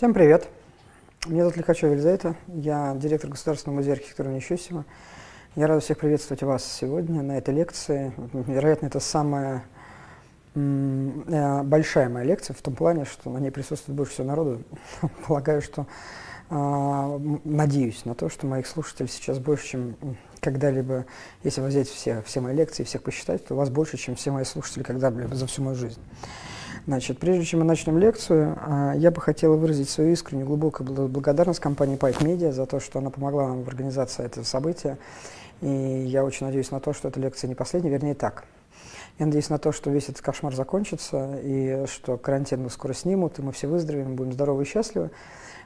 Всем привет! Меня зовут Лихачев Елизавета, я директор Государственного музея архитектуры Нищусева. Я рад всех приветствовать вас сегодня на этой лекции. Вероятно, это самая э, большая моя лекция в том плане, что на ней присутствует больше всего народу. Полагаю, что а, надеюсь на то, что моих слушателей сейчас больше, чем когда-либо, если взять все, все мои лекции, и всех посчитать, то у вас больше, чем все мои слушатели когда-либо за всю мою жизнь. Значит, прежде чем мы начнем лекцию, а, я бы хотела выразить свою искреннюю глубокую благодарность компании Pipe Media за то, что она помогла нам в организации этого события. И я очень надеюсь на то, что эта лекция не последняя, вернее так. Я надеюсь на то, что весь этот кошмар закончится, и что карантин мы скоро снимут, и мы все выздоровеем, будем здоровы и счастливы.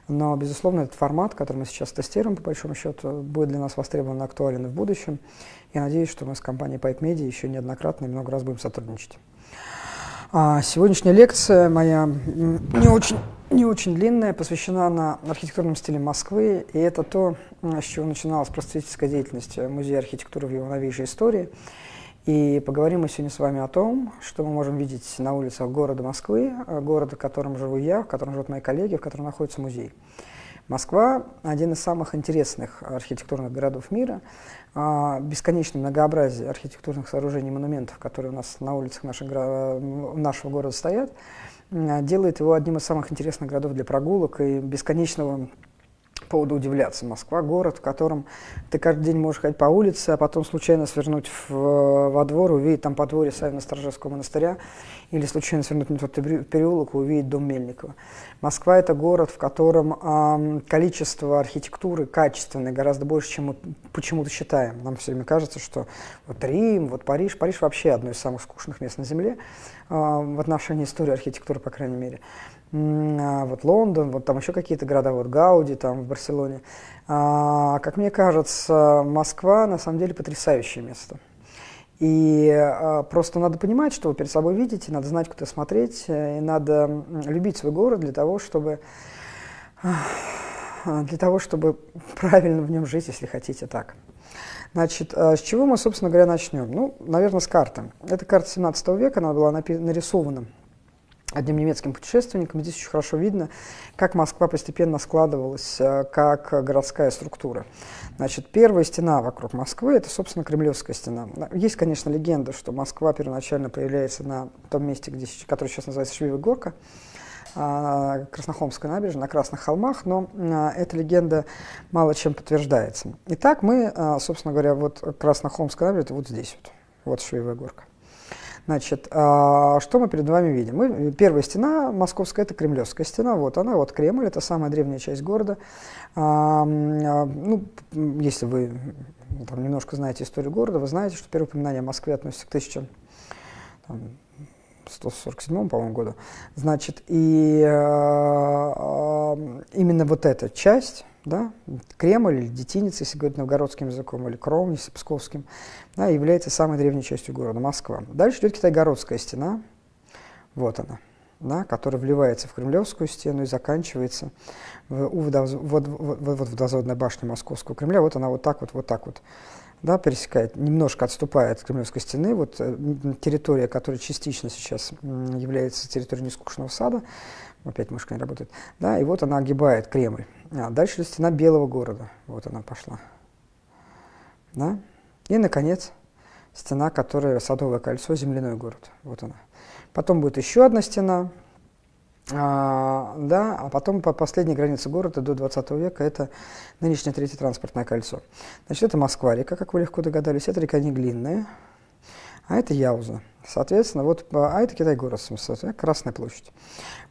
Но, безусловно, этот формат, который мы сейчас тестируем, по большому счету, будет для нас востребован и актуален в будущем. Я надеюсь, что мы с компанией Pipe Media еще неоднократно и много раз будем сотрудничать. А сегодняшняя лекция моя не очень, не очень длинная, посвящена на архитектурном стиле Москвы, и это то, с чего начиналась просветительская деятельность Музея архитектуры в его новейшей истории. И поговорим мы сегодня с вами о том, что мы можем видеть на улицах города Москвы, э, города, в котором живу я, в котором живут мои коллеги, в котором находится музей. Москва – один из самых интересных архитектурных городов мира. А, бесконечное многообразие архитектурных сооружений и монументов, которые у нас на улицах нашего, нашего города стоят, делает его одним из самых интересных городов для прогулок и бесконечного поводу удивляться. Москва – город, в котором ты каждый день можешь ходить по улице, а потом случайно свернуть в, э, во двор, увидеть там подворье Савина сторожевского монастыря, или случайно свернуть на тот переулок и увидеть дом Мельникова. Москва – это город, в котором эм, количество архитектуры качественное гораздо больше, чем мы почему-то считаем. Нам все время кажется, что вот Рим, вот Париж. Париж вообще одно из самых скучных мест на Земле э, в отношении истории архитектуры, по крайней мере. А, вот Лондон, вот там еще какие-то города, вот Гауди там в Барселоне. А, как мне кажется, Москва на самом деле потрясающее место. И а, просто надо понимать, что вы перед собой видите, надо знать, куда смотреть, э, и надо любить свой город для того, чтобы а, для того, чтобы правильно в нем жить, если хотите так. Значит, а с чего мы, собственно говоря, начнем? Ну, наверное, с карты. Это карта 17 века, она была нарисована одним немецким путешественником. Здесь очень хорошо видно, как Москва постепенно складывалась э, как городская структура. Значит, первая стена вокруг Москвы – это, собственно, Кремлевская стена. Есть, конечно, легенда, что Москва первоначально появляется на том месте, где, который сейчас называется Швеева горка, а, Краснохомской набережной, на Красных холмах, но а, эта легенда мало чем подтверждается. Итак, мы, а, собственно говоря, вот Краснохомская набережная, вот здесь вот, вот Швеева горка. Значит, а, что мы перед вами видим? Мы, первая стена московская, это Кремлевская стена, вот она, вот Кремль, это самая древняя часть города. А, а, ну, если вы там, немножко знаете историю города, вы знаете, что первое упоминание о Москве относится к 1000 по году. Значит, и именно вот эта часть да, Кремль или Детинец, если говорить новгородским языком, или Кром, если псковским, да, является самой древней частью города Москва. Дальше идет Китайгородская стена, вот она, да, которая вливается в Кремлевскую стену и заканчивается в, у водоводной башни Московского Кремля. Вот она вот так вот, вот так вот да, пересекает, немножко отступает от Кремлевской стены. Вот э, территория, которая частично сейчас является территорией нескучного сада, опять мышка не работает, да, и вот она огибает Кремль. А дальше стена Белого города, вот она пошла. Да? И, наконец, стена, которая Садовое кольцо, земляной город. Вот она. Потом будет еще одна стена, а, да, а потом по последней границе города до 20 века это нынешнее третье транспортное кольцо. Значит, это Москва-река, как вы легко догадались, это река Неглинная, а это Яуза. Соответственно, вот, а это Китай-город, соответственно, Красная площадь.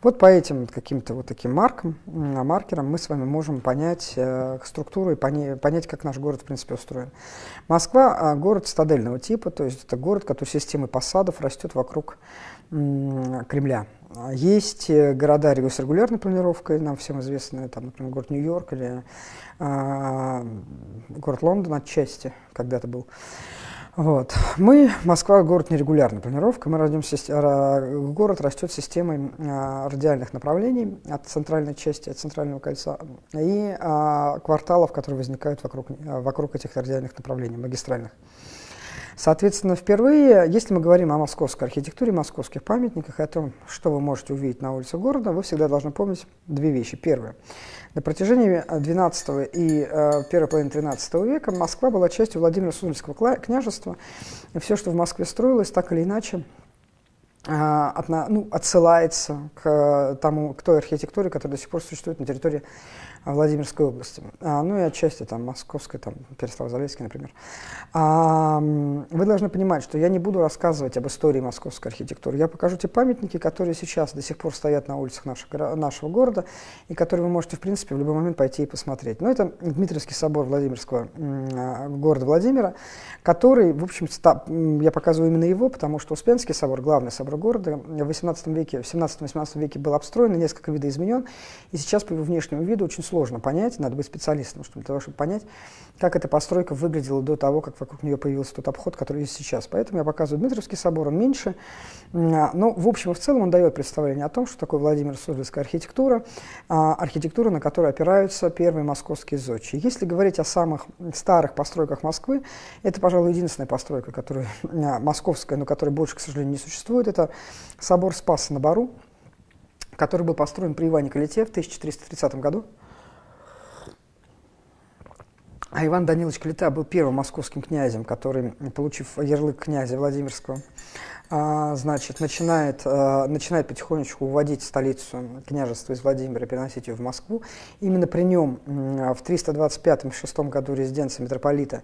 Вот по этим каким-то вот таким маркам, маркерам мы с вами можем понять э, структуру и пони, понять, как наш город, в принципе, устроен. Москва а, – город стадельного типа, то есть это город, который системой посадов растет вокруг Кремля. А есть э, города с регулярной планировкой, нам всем известны, там, например, город Нью-Йорк или э, город Лондон отчасти когда-то был. Вот. Мы, Москва, город нерегулярной планировки. мы рождемся, город растет системой а, радиальных направлений от центральной части, от центрального кольца и кварталов, которые возникают вокруг, вокруг этих радиальных направлений, магистральных. Соответственно, впервые, если мы говорим о московской архитектуре, московских памятниках, о том, что вы можете увидеть на улице города, вы всегда должны помнить две вещи. Первое. На протяжении XII э, и э, первой половины XIII века Москва была частью Владимира Суздальского княжества. И все, что в Москве строилось, так или иначе, э, от, ну, отсылается к э, тому, к той архитектуре, которая до сих пор существует на территории а, Владимирской области, а, ну и отчасти там Московской, там Переслав-Залесский, например. А, вы должны понимать, что я не буду рассказывать об истории московской архитектуры. Я покажу те памятники, которые сейчас до сих пор стоят на улицах нашего, нашего города и которые вы можете, в принципе, в любой момент пойти и посмотреть. Но это Дмитриевский собор Владимирского города Владимира, который, в общем, я показываю именно его, потому что Успенский собор, главный собор города, в 18 веке, в 17-18 веке был обстроен, несколько видоизменен, и сейчас по его внешнему виду очень сложно сложно понять, надо быть специалистом, чтобы для того, чтобы понять, как эта постройка выглядела до того, как вокруг нее появился тот обход, который есть сейчас. Поэтому я показываю Дмитровский собор, он меньше, а, но в общем и в целом он дает представление о том, что такое Владимир Суздальская архитектура, а, архитектура, на которую опираются первые московские зодчие. Если говорить о самых старых постройках Москвы, это, пожалуй, единственная постройка, которая а, московская, но которая больше, к сожалению, не существует, это собор Спаса на Бару, который был построен при Иване Калите в 1330 году. А Иван Данилович Клита был первым московским князем, который, получив ярлык князя Владимирского, а, значит, начинает, э, начинает потихонечку уводить столицу княжества из Владимира, переносить ее в Москву. Именно при нем в 325-6 году резиденция митрополита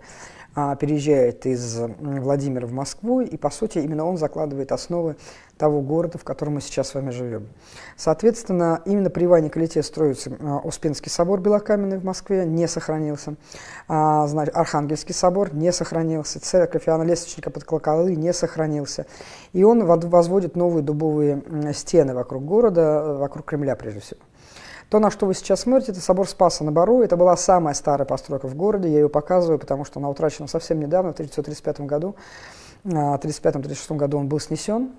а, переезжает из Владимира в Москву, и, по сути, именно он закладывает основы того города, в котором мы сейчас с вами живем. Соответственно, именно при Иване Калите строится а, Успенский собор Белокаменный в Москве, не сохранился. Значит, Архангельский собор не сохранился, церковь Иоанна Лесочника под Колоколы не сохранился. И он возводит новые дубовые стены вокруг города, э, вокруг Кремля прежде всего. То, на что вы сейчас смотрите, это собор Спаса на Бару. Это была самая старая постройка в городе. Я ее показываю, потому что она утрачена совсем недавно, в 1935 году. Э, в 1935-1936 году он был снесен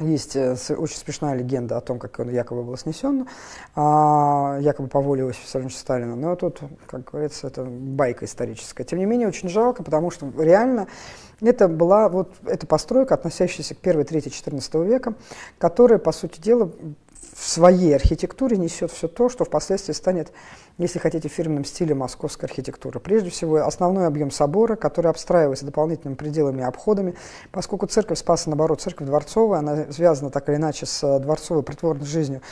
есть э, очень смешная легенда о том, как он якобы был снесен, а, якобы по воле Иосифа Виссарионовича Сталина. Но тут, как говорится, это байка историческая. Тем не менее, очень жалко, потому что реально это была вот эта постройка, относящаяся к первой, третьей, 14 века, которая, по сути дела, в своей архитектуре несет все то, что впоследствии станет, если хотите, фирменным стилем московской архитектуры. Прежде всего, основной объем собора, который обстраивается дополнительными пределами и обходами, поскольку церковь Спаса, наоборот, церковь дворцовая, она связана так или иначе с э, дворцовой притворной жизнью,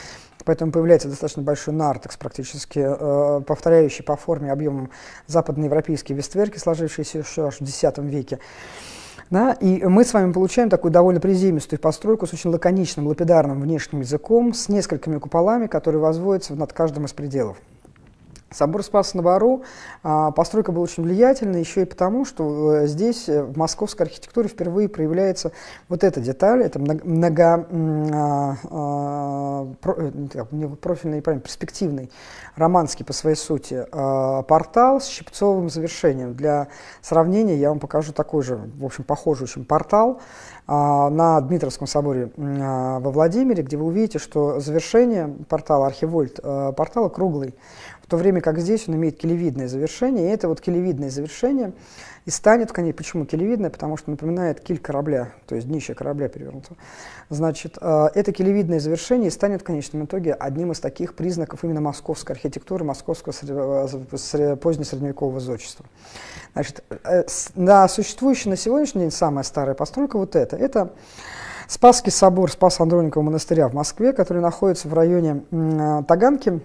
поэтому появляется достаточно большой нартекс, практически э, повторяющий по форме объемам западноевропейские вестверки, сложившиеся еще аж в X веке. Да? И мы с вами получаем такую довольно приземистую постройку с очень лаконичным, лапидарным внешним языком, с несколькими куполами, которые возводятся над каждым из пределов. Собор спас на Бару, а, постройка была очень влиятельна еще и потому, что э, здесь э, в московской архитектуре впервые проявляется вот эта деталь, это много, а, а, э, ну, многопрофильный, правильно, перспективный, романский по своей сути, портал с щипцовым завершением. Для сравнения я вам покажу такой же, в общем, похожий очень портал на Дмитровском соборе во Владимире, где вы увидите, что завершение портала, архивольт портала круглый. В то время время как здесь он имеет келевидное завершение, и это вот келевидное завершение и станет, конечно, почему келевидное, потому что напоминает киль корабля, то есть днище корабля перевернуто. Значит, э, это келевидное завершение станет в конечном итоге одним из таких признаков именно московской архитектуры, московского э, позднесредневекового зодчества. Значит, э, на существующий на сегодняшний день самая старая постройка вот эта, это Спасский собор Спас Андроникова монастыря в Москве, который находится в районе Таганки,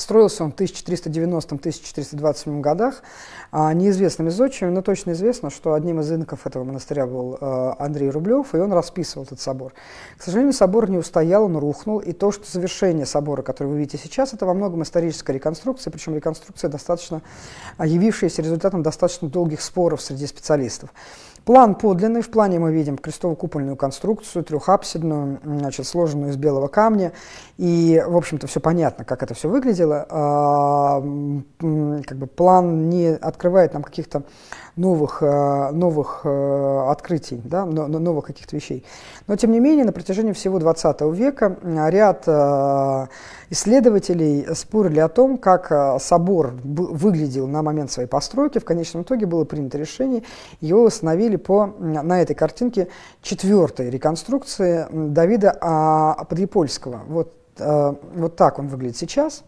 Строился он в 1390-1327 годах. А, неизвестным зодчим, но точно известно, что одним из инков этого монастыря был а, Андрей Рублев, и он расписывал этот собор. К сожалению, собор не устоял, он рухнул, и то, что завершение собора, который вы видите сейчас, это во многом историческая реконструкция, причем реконструкция, достаточно а, явившаяся результатом достаточно долгих споров среди специалистов. План подлинный. В плане мы видим крестово-купольную конструкцию, трехапсидную, значит, сложенную из белого камня. И, в общем-то, все понятно, как это все выглядело. А, как бы план не открывает нам каких-то новых, э, новых э, открытий, да, новых каких-то вещей. Но, тем не менее, на протяжении всего 20 века э, ряд исследователей спорили о том, как собор выглядел на момент своей постройки. В конечном итоге было принято решение, его восстановили по, на этой картинке четвертой реконструкции Давида а, Подъепольского. Вот, вот так он выглядит сейчас.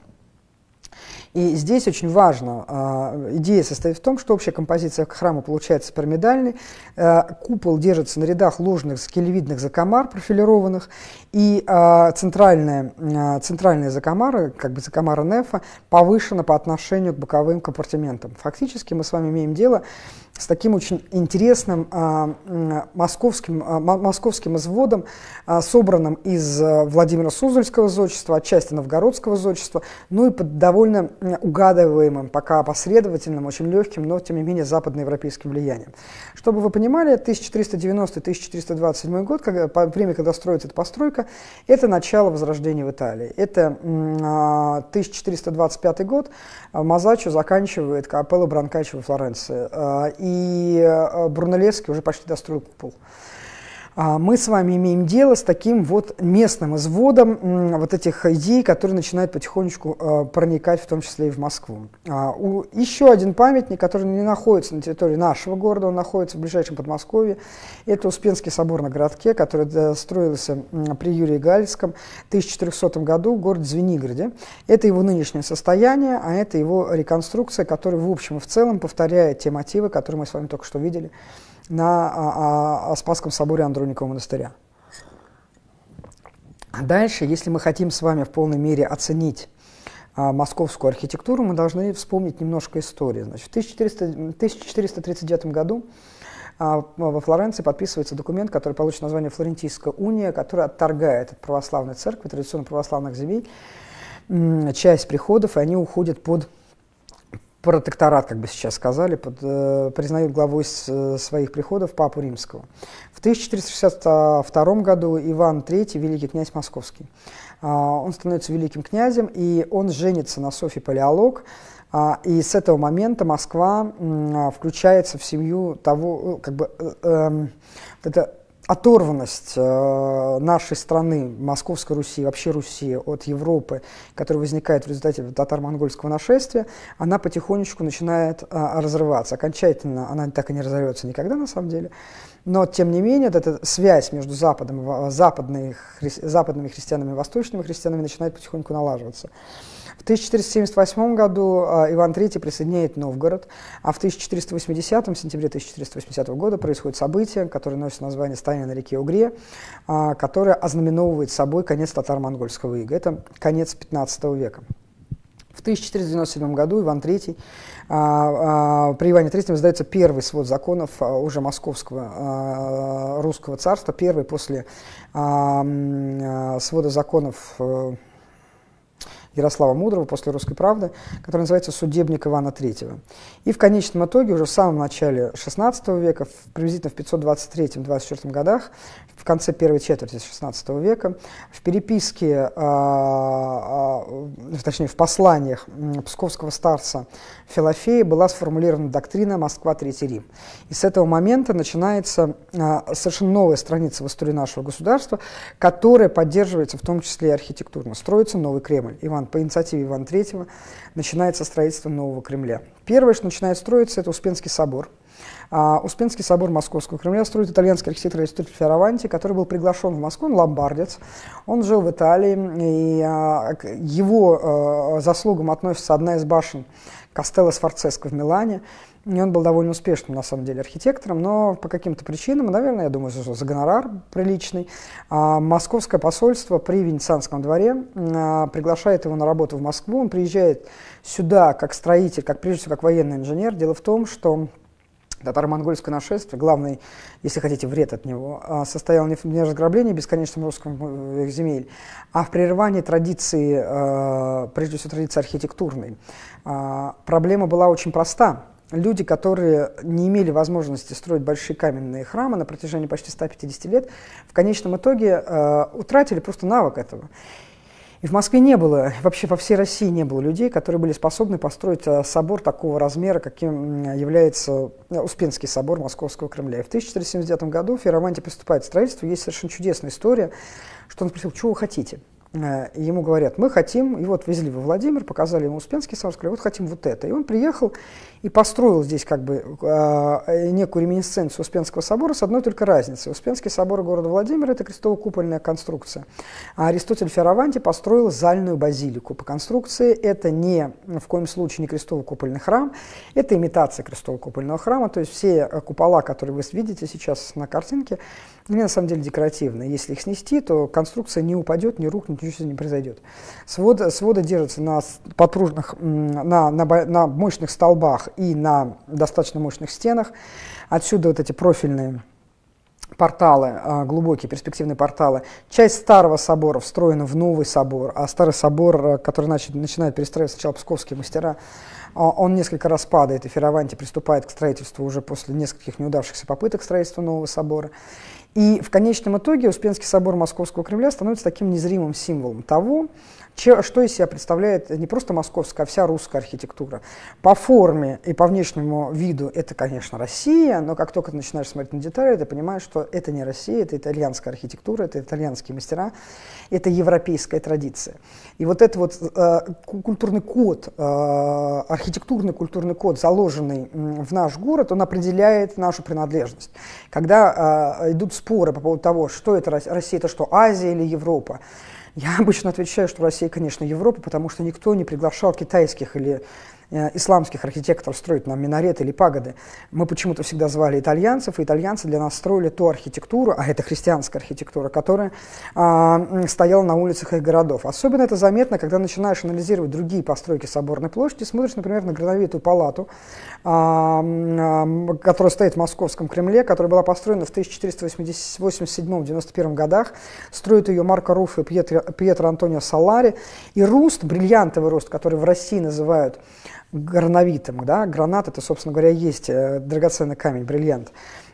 И здесь очень важно, а, идея состоит в том, что общая композиция храма получается пирамидальной, э, купол держится на рядах ложных скелевидных закомар, профилированных, и а, центральная, а, центральная закомара, как бы закомара Нефа, повышена по отношению к боковым компартиментам. Фактически мы с вами имеем дело с таким очень интересным а, московским, а, московским изводом, а, собранным из э, Владимира Суздальского зодчества, отчасти новгородского зодчества, ну и под довольно угадываемым, пока последовательным, очень легким, но тем не менее западноевропейским влиянием. Чтобы вы понимали, 1390-1327 год, когда, по, время, когда строится эта постройка, это начало возрождения в Италии. Это 1425 год, э, Мазачо заканчивает капеллу Бранкачо во Флоренции. Э, и и э, Брунелевский уже почти достроил купол. А, мы с вами имеем дело с таким вот местным изводом вот этих идей, которые начинают потихонечку э, проникать, в том числе и в Москву. А, еще один памятник, который не находится на территории нашего города, он находится в ближайшем Подмосковье, это Успенский собор на городке, который строился при Юрии Галицком в 1400 году в городе Звенигороде. Это его нынешнее состояние, а это его реконструкция, которая в общем и в целом повторяет те мотивы, которые мы с вами только что видели на а, а, Спасском соборе Андроникова монастыря. Дальше, если мы хотим с вами в полной мере оценить а, московскую архитектуру, мы должны вспомнить немножко истории. Значит, в 1400, 1439 году а, во Флоренции подписывается документ, который получит название «Флорентийская уния», который отторгает от православной церкви, традиционно православных земель, часть приходов, и они уходят под протекторат, как бы сейчас сказали, под, э, признают главой с, э, своих приходов Папу Римского. В 1462 году Иван III, великий князь московский, э, он становится великим князем, и он женится на Софье Палеолог, э, и с этого момента Москва э, включается в семью того, э, как бы, э, э, это оторванность э, нашей страны, Московской Руси, вообще Руси от Европы, которая возникает в результате татаро-монгольского нашествия, она потихонечку начинает э, разрываться. Окончательно она так и не разорвется никогда, на самом деле. Но, тем не менее, вот эта связь между Западом, э, западной, хри, западными христианами и восточными христианами начинает потихоньку налаживаться. В 1478 году а, Иван III присоединяет Новгород, а в 1480, в сентябре 1480 года происходит событие, которое носит название «Стояние на реке Угре», а, которое ознаменовывает собой конец татаро-монгольского ига. Это конец 15 века. В 1497 году Иван III, а, при Иване III издается первый свод законов уже московского русского царства, первый после свода законов э, Ярослава Мудрого после «Русской правды», который называется «Судебник Ивана III». И в конечном итоге, уже в самом начале XVI века, приблизительно в 523-24 годах, в конце первой четверти XVI века, в переписке, а, а, точнее, в посланиях псковского старца Филофея была сформулирована доктрина «Москва, Третий Рим». И с этого момента начинается а, совершенно новая страница в истории нашего государства, которая поддерживается в том числе и архитектурно. Строится новый Кремль. Иван Иван, по инициативе Ивана III начинается строительство нового Кремля. Первое, что начинает строиться, это Успенский собор. А, Успенский собор Московского Кремля строит итальянский архитектор Аристотель Ферраванти, который был приглашен в Москву, он ломбардец, он жил в Италии, и а, к его а, заслугам относится одна из башен Кастелло Сфорцеско в Милане, и он был довольно успешным, на самом деле, архитектором, но по каким-то причинам, наверное, я думаю, за гонорар приличный, а, московское посольство при Венецианском дворе а, приглашает его на работу в Москву. Он приезжает сюда как строитель, как прежде всего как военный инженер. Дело в том, что татаро-монгольское нашествие, главный, если хотите, вред от него, а, состоял не в разграблении бесконечном русском э, земель, а в прерывании традиции, э, прежде всего традиции архитектурной. Проблема была очень проста люди, которые не имели возможности строить большие каменные храмы на протяжении почти 150 лет, в конечном итоге э, утратили просто навык этого. И в Москве не было, вообще во всей России не было людей, которые были способны построить э, собор такого размера, каким является э, Успенский собор Московского Кремля. И в 1479 году в Ферроманте приступает к строительству. Есть совершенно чудесная история, что он спросил, чего вы хотите? Э, ему говорят, мы хотим, и вот везли во Владимир, показали ему Успенский собор, сказали, вот хотим вот это. И он приехал, и построил здесь как бы а, э, некую реминесценцию Успенского собора с одной только разницей. Успенский собор города Владимира – это крестово-купольная конструкция, а Аристотель Ферраванти построил зальную базилику. По конструкции это не, в коем случае не крестово-купольный храм, это имитация крестово-купольного храма, то есть все э, купола, которые вы видите сейчас на картинке, они на самом деле декоративные. Если их снести, то конструкция не упадет, не рухнет, ничего не произойдет. Свод, своды держатся на подпружных, на, на, на мощных столбах и на достаточно мощных стенах. Отсюда вот эти профильные порталы, а, глубокие перспективные порталы. Часть старого собора встроена в новый собор, а старый собор, а, который начинает перестраивать сначала псковские мастера, а, он несколько раз падает, и Ферраванти приступает к строительству уже после нескольких неудавшихся попыток строительства нового собора. И в конечном итоге Успенский собор Московского Кремля становится таким незримым символом того, что из себя представляет не просто московская, а вся русская архитектура. По форме и по внешнему виду это, конечно, Россия, но как только ты начинаешь смотреть на детали, ты понимаешь, что это не Россия, это итальянская архитектура, это итальянские мастера, это европейская традиция. И вот этот вот э, культурный код, э, архитектурный культурный код, заложенный в наш город, он определяет нашу принадлежность. Когда э, идут споры по поводу того, что это Россия, это что, Азия или Европа, я обычно отвечаю, что Россия, конечно, Европа, потому что никто не приглашал китайских или Э, исламских архитекторов строить нам минареты или пагоды. Мы почему-то всегда звали итальянцев, и итальянцы для нас строили ту архитектуру, а это христианская архитектура, которая а, стояла на улицах их городов. Особенно это заметно, когда начинаешь анализировать другие постройки соборной площади, смотришь, например, на грановитую палату, а, а, которая стоит в Московском Кремле, которая была построена в 1487-91 годах. Строят ее Марко Руф и Пьетро, Пьетро Антонио Салари. И руст, бриллиантовый руст, который в России называют грановитым. Да? Гранат – это, собственно говоря, есть э, драгоценный камень, бриллиант.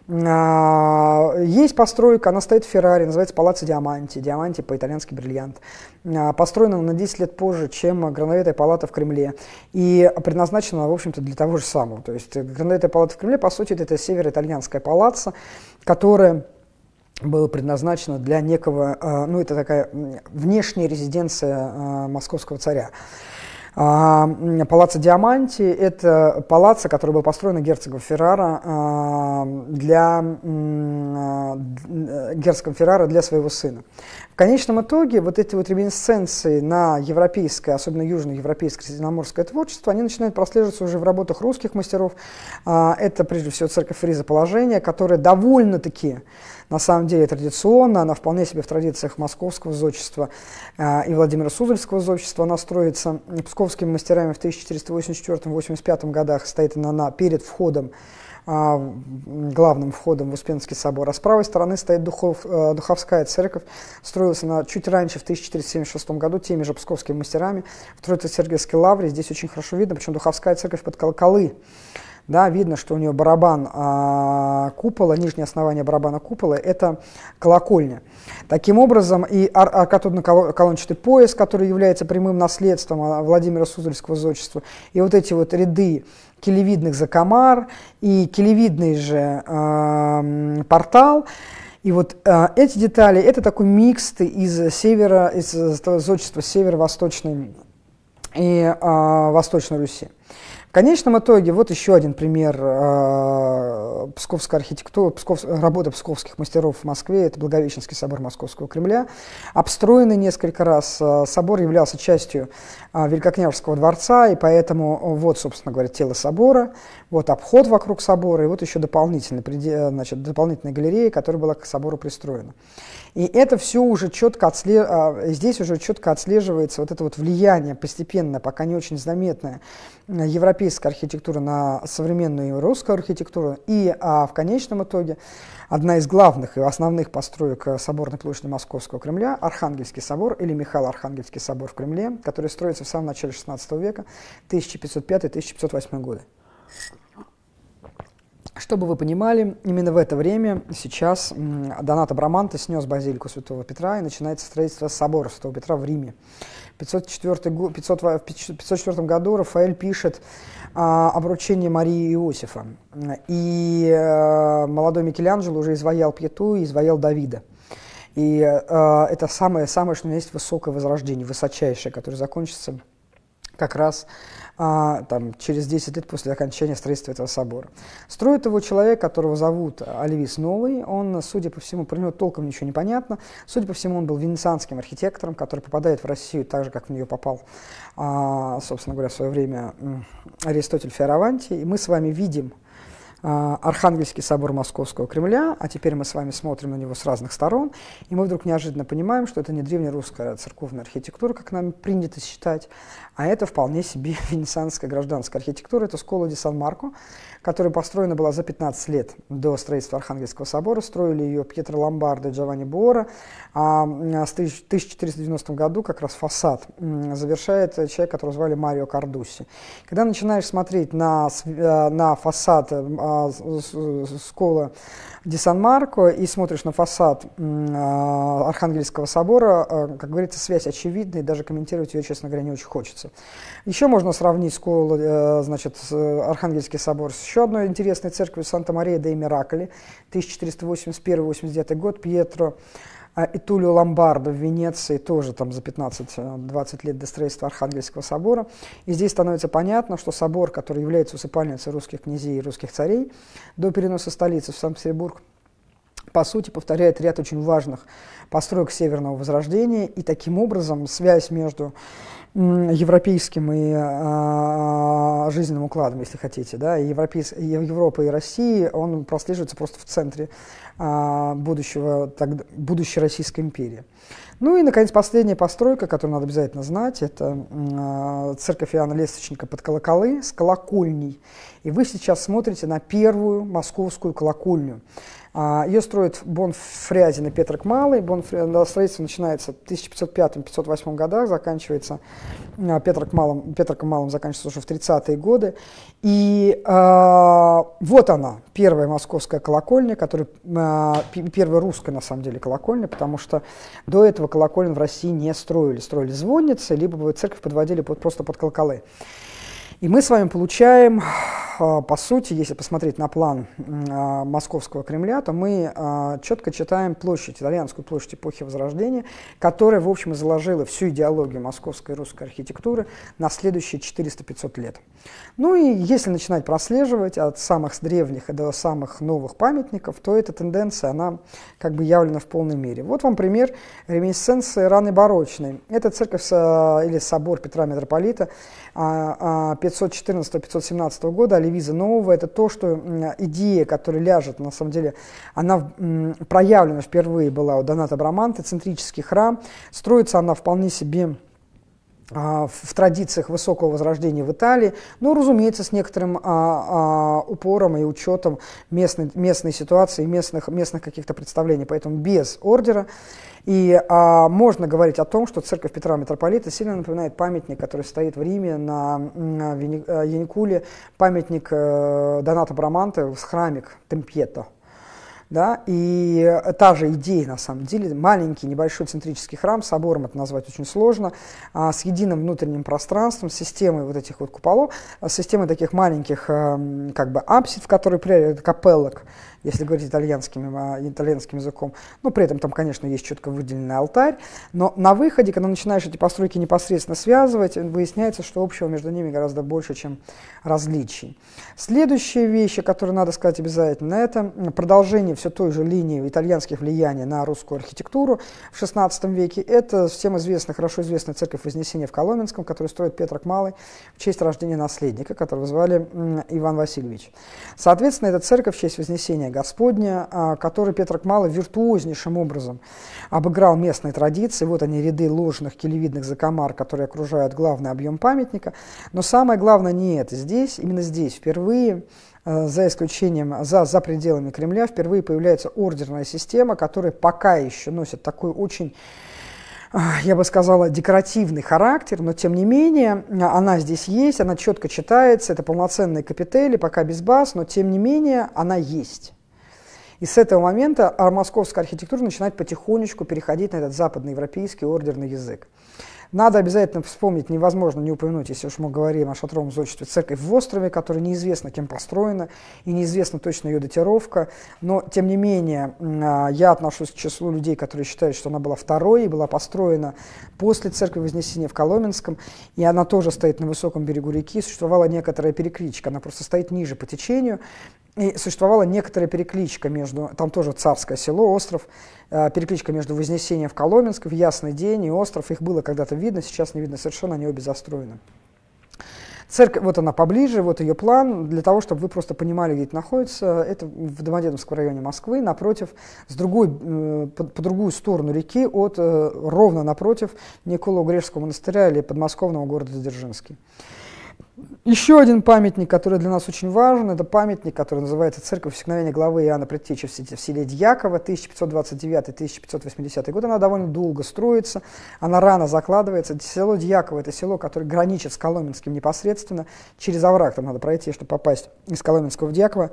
А, есть постройка, она стоит в Феррари, называется Палаццо Диаманти, Диаманти по-итальянски бриллиант. А, построена на 10 лет позже, чем Грановитая палата в Кремле. И предназначена в общем-то, для того же самого. То есть э, Грановитая палата в Кремле, по сути, это североитальянская палаца, которая было предназначено для некого, э, ну это такая внешняя резиденция московского царя. А, палаццо Диаманти – это палаццо, который был построен герцогом Феррара а, для, а, герцогом Феррара для своего сына. В конечном итоге вот эти вот реминесценции на европейское, особенно южноевропейское средиземноморское творчество, они начинают прослеживаться уже в работах русских мастеров. Это, прежде всего, церковь Фриза положение, которое довольно-таки на самом деле традиционно, она вполне себе в традициях московского зодчества э, и Владимира Суздальского зодчества, она строится псковскими мастерами в 1484-85 годах, стоит она на, перед входом а, главным входом в Успенский собор, а с правой стороны стоит Духов, э, Духовская церковь, строилась она чуть раньше, в 1476 году, теми же псковскими мастерами, в Троице-Сергиевской лавре, здесь очень хорошо видно, причем Духовская церковь под колоколы, да, видно, что у нее барабан а, купола, нижнее основание барабана купола – это колокольня. Таким образом, и ар аркатодно-колончатый пояс, который является прямым наследством а, Владимира Суздальского зодчества, и вот эти вот ряды келевидных закомар и келевидный же э, портал. И вот э, эти детали, это такой микс из севера, из э, зодчества северо-восточной и э, Восточной Руси. В конечном итоге, вот еще один пример э, псковской архитектуры, Псков, работы псковских мастеров в Москве, это Благовещенский собор Московского Кремля, обстроенный несколько раз. Э, собор являлся частью э, Великокняжеского дворца, и поэтому э, вот, собственно говоря, тело собора, вот обход вокруг собора, и вот еще дополнительная, э, значит, дополнительная галерея, которая была к собору пристроена. И это все уже четко отслеживается, здесь уже четко отслеживается вот это вот влияние постепенно, пока не очень заметное, э, европейской архитектуры на современную русскую архитектуру. И а, в конечном итоге одна из главных и основных построек э, соборной площади Московского Кремля, Архангельский собор или Михаил-Архангельский собор в Кремле, который строится в самом начале XVI века, 1505-1508 годы. Чтобы вы понимали, именно в это время сейчас Донат Абраманте снес базилику Святого Петра и начинается строительство собора Святого Петра в Риме. В 504, 500, 504 году Рафаэль пишет а, о поручении Марии Иосифа. И а, молодой Микеланджело уже изваял Пьету и изваял Давида. И а, это самое-самое, что у меня есть высокое возрождение, высочайшее, которое закончится как раз а, там, через 10 лет после окончания строительства этого собора. Строит его человек, которого зовут Оливис Новый. Он, судя по всему, про него толком ничего не понятно. Судя по всему, он был венецианским архитектором, который попадает в Россию так же, как в нее попал, а, собственно говоря, в свое время Аристотель Фиараванти. И мы с вами видим а, Архангельский собор Московского Кремля, а теперь мы с вами смотрим на него с разных сторон, и мы вдруг неожиданно понимаем, что это не древнерусская церковная архитектура, как нам принято считать, а это вполне себе венецианская гражданская архитектура, это скола де Сан-Марко, которая построена была за 15 лет до строительства Архангельского собора, строили ее Пьетро Ломбардо и Джованни Буора, а с 1490 году как раз фасад завершает человек, которого звали Марио Кардуси. Когда начинаешь смотреть на, э, на фасад э, Скола ди Сан-Марко и смотришь на фасад а, Архангельского собора, а, как говорится, связь очевидна, и даже комментировать ее, честно говоря, не очень хочется. Еще можно сравнить школу, э, значит, э, Архангельский собор с еще одной интересной церковью Санта-Мария де Мираколи, 1481-89 год, Пьетро а Итулио Ломбардо в Венеции тоже там за 15-20 э, лет до строительства Архангельского собора. И здесь становится понятно, что собор, который является усыпальницей русских князей и русских царей, до переноса столицы в Санкт-Петербург, по сути, повторяет ряд очень важных построек Северного Возрождения, и таким образом связь между европейским и а, а, жизненным укладом, если хотите, да, и европейс... И и России, он прослеживается просто в центре а, будущего, так, будущей Российской империи. Ну и, наконец, последняя постройка, которую надо обязательно знать, это а, церковь Иоанна Лесточника под колоколы с колокольней. И вы сейчас смотрите на первую московскую колокольню. А, Ее строит Бонфрязин на Петрик Малый. Строительство начинается в 1505-1508 годах, заканчивается а, Петрик Малым, Петриком Малым заканчивается уже в 30-е годы. И э, вот она, первая московская колокольня, которая, э, первая русская, на самом деле, колокольня, потому что до этого колокольни в России не строили. Строили звонницы, либо церковь подводили под, просто под колоколы. И мы с вами получаем Э, по сути, если посмотреть на план э, московского Кремля, то мы э, четко читаем площадь, итальянскую площадь эпохи Возрождения, которая, в общем, и заложила всю идеологию московской и русской архитектуры на следующие 400-500 лет. Ну и если начинать прослеживать от самых древних и до самых новых памятников, то эта тенденция, она как бы явлена в полной мере. Вот вам пример реминесценции раны барочной. Это церковь или собор Петра Митрополита 514-517 а, а, года фестивале «Виза нового» — это то, что идея, которая ляжет, на самом деле, она проявлена впервые была у Доната Браманта, центрический храм. Строится она вполне себе а, в традициях высокого возрождения в Италии, но, ну, разумеется, с некоторым а, а, упором и учетом местной, местной ситуации, местных, местных каких-то представлений, поэтому без ордера. И а, можно говорить о том, что церковь Петра Митрополита сильно напоминает памятник, который стоит в Риме на, на э, Яникуле, памятник э, Доната Браманте в храме Темпьето. Да? И э, та же идея, на самом деле, маленький небольшой центрический храм, собором это назвать очень сложно, а, с единым внутренним пространством, системой вот этих вот куполов, а, системой таких маленьких эм, как бы апсид, в которой прячут капеллок, если говорить итальянским, а, итальянским языком. Но при этом там, конечно, есть четко выделенный алтарь. Но на выходе, когда начинаешь эти постройки непосредственно связывать, выясняется, что общего между ними гораздо больше, чем различий. Следующие вещи, которые надо сказать обязательно, это продолжение все той же линии итальянских влияний на русскую архитектуру в XVI веке. Это всем известная, хорошо известная церковь Вознесения в Коломенском, которую строит Петр Малый в честь рождения наследника, которого звали Иван Васильевич. Соответственно, эта церковь в честь Вознесения Господня, а, который Петрок Мало виртуознейшим образом обыграл местные традиции. Вот они, ряды ложных келевидных закомар, которые окружают главный объем памятника. Но самое главное не это. Здесь, именно здесь, впервые э, за исключением, за, за пределами Кремля, впервые появляется ордерная система, которая пока еще носит такой очень а, я бы сказала, декоративный характер, но тем не менее она здесь есть, она четко читается, это полноценные капители, пока без баз, но тем не менее она есть. И с этого момента московская архитектура начинает потихонечку переходить на этот западноевропейский ордерный язык. Надо обязательно вспомнить, невозможно не упомянуть, если уж мы говорим о шатровом зодчестве церковь в острове, которая неизвестно кем построена, и неизвестна точно ее датировка, но, тем не менее, а, я отношусь к числу людей, которые считают, что она была второй и была построена после церкви Вознесения в Коломенском, и она тоже стоит на высоком берегу реки, существовала некоторая перекличка, она просто стоит ниже по течению, и существовала некоторая перекличка между, там тоже царское село, остров, э, перекличка между Вознесением в Коломенск, в Ясный день и остров. Их было когда-то видно, сейчас не видно совершенно, они обе застроены. Церковь, вот она поближе, вот ее план, для того, чтобы вы просто понимали, где это находится. Это в Домодедовском районе Москвы, напротив, с другой, э, по, по другую сторону реки, от, э, ровно напротив Николау Грешского монастыря или подмосковного города Дзержинский. Еще один памятник, который для нас очень важен, это памятник, который называется «Церковь всегновения главы Иоанна Предтечи в селе Дьякова, 1529-1580 год». Она довольно долго строится, она рано закладывается. Село Дьяково – это село, которое граничит с Коломенским непосредственно. Через овраг там надо пройти, чтобы попасть из Коломенского в Дьяково.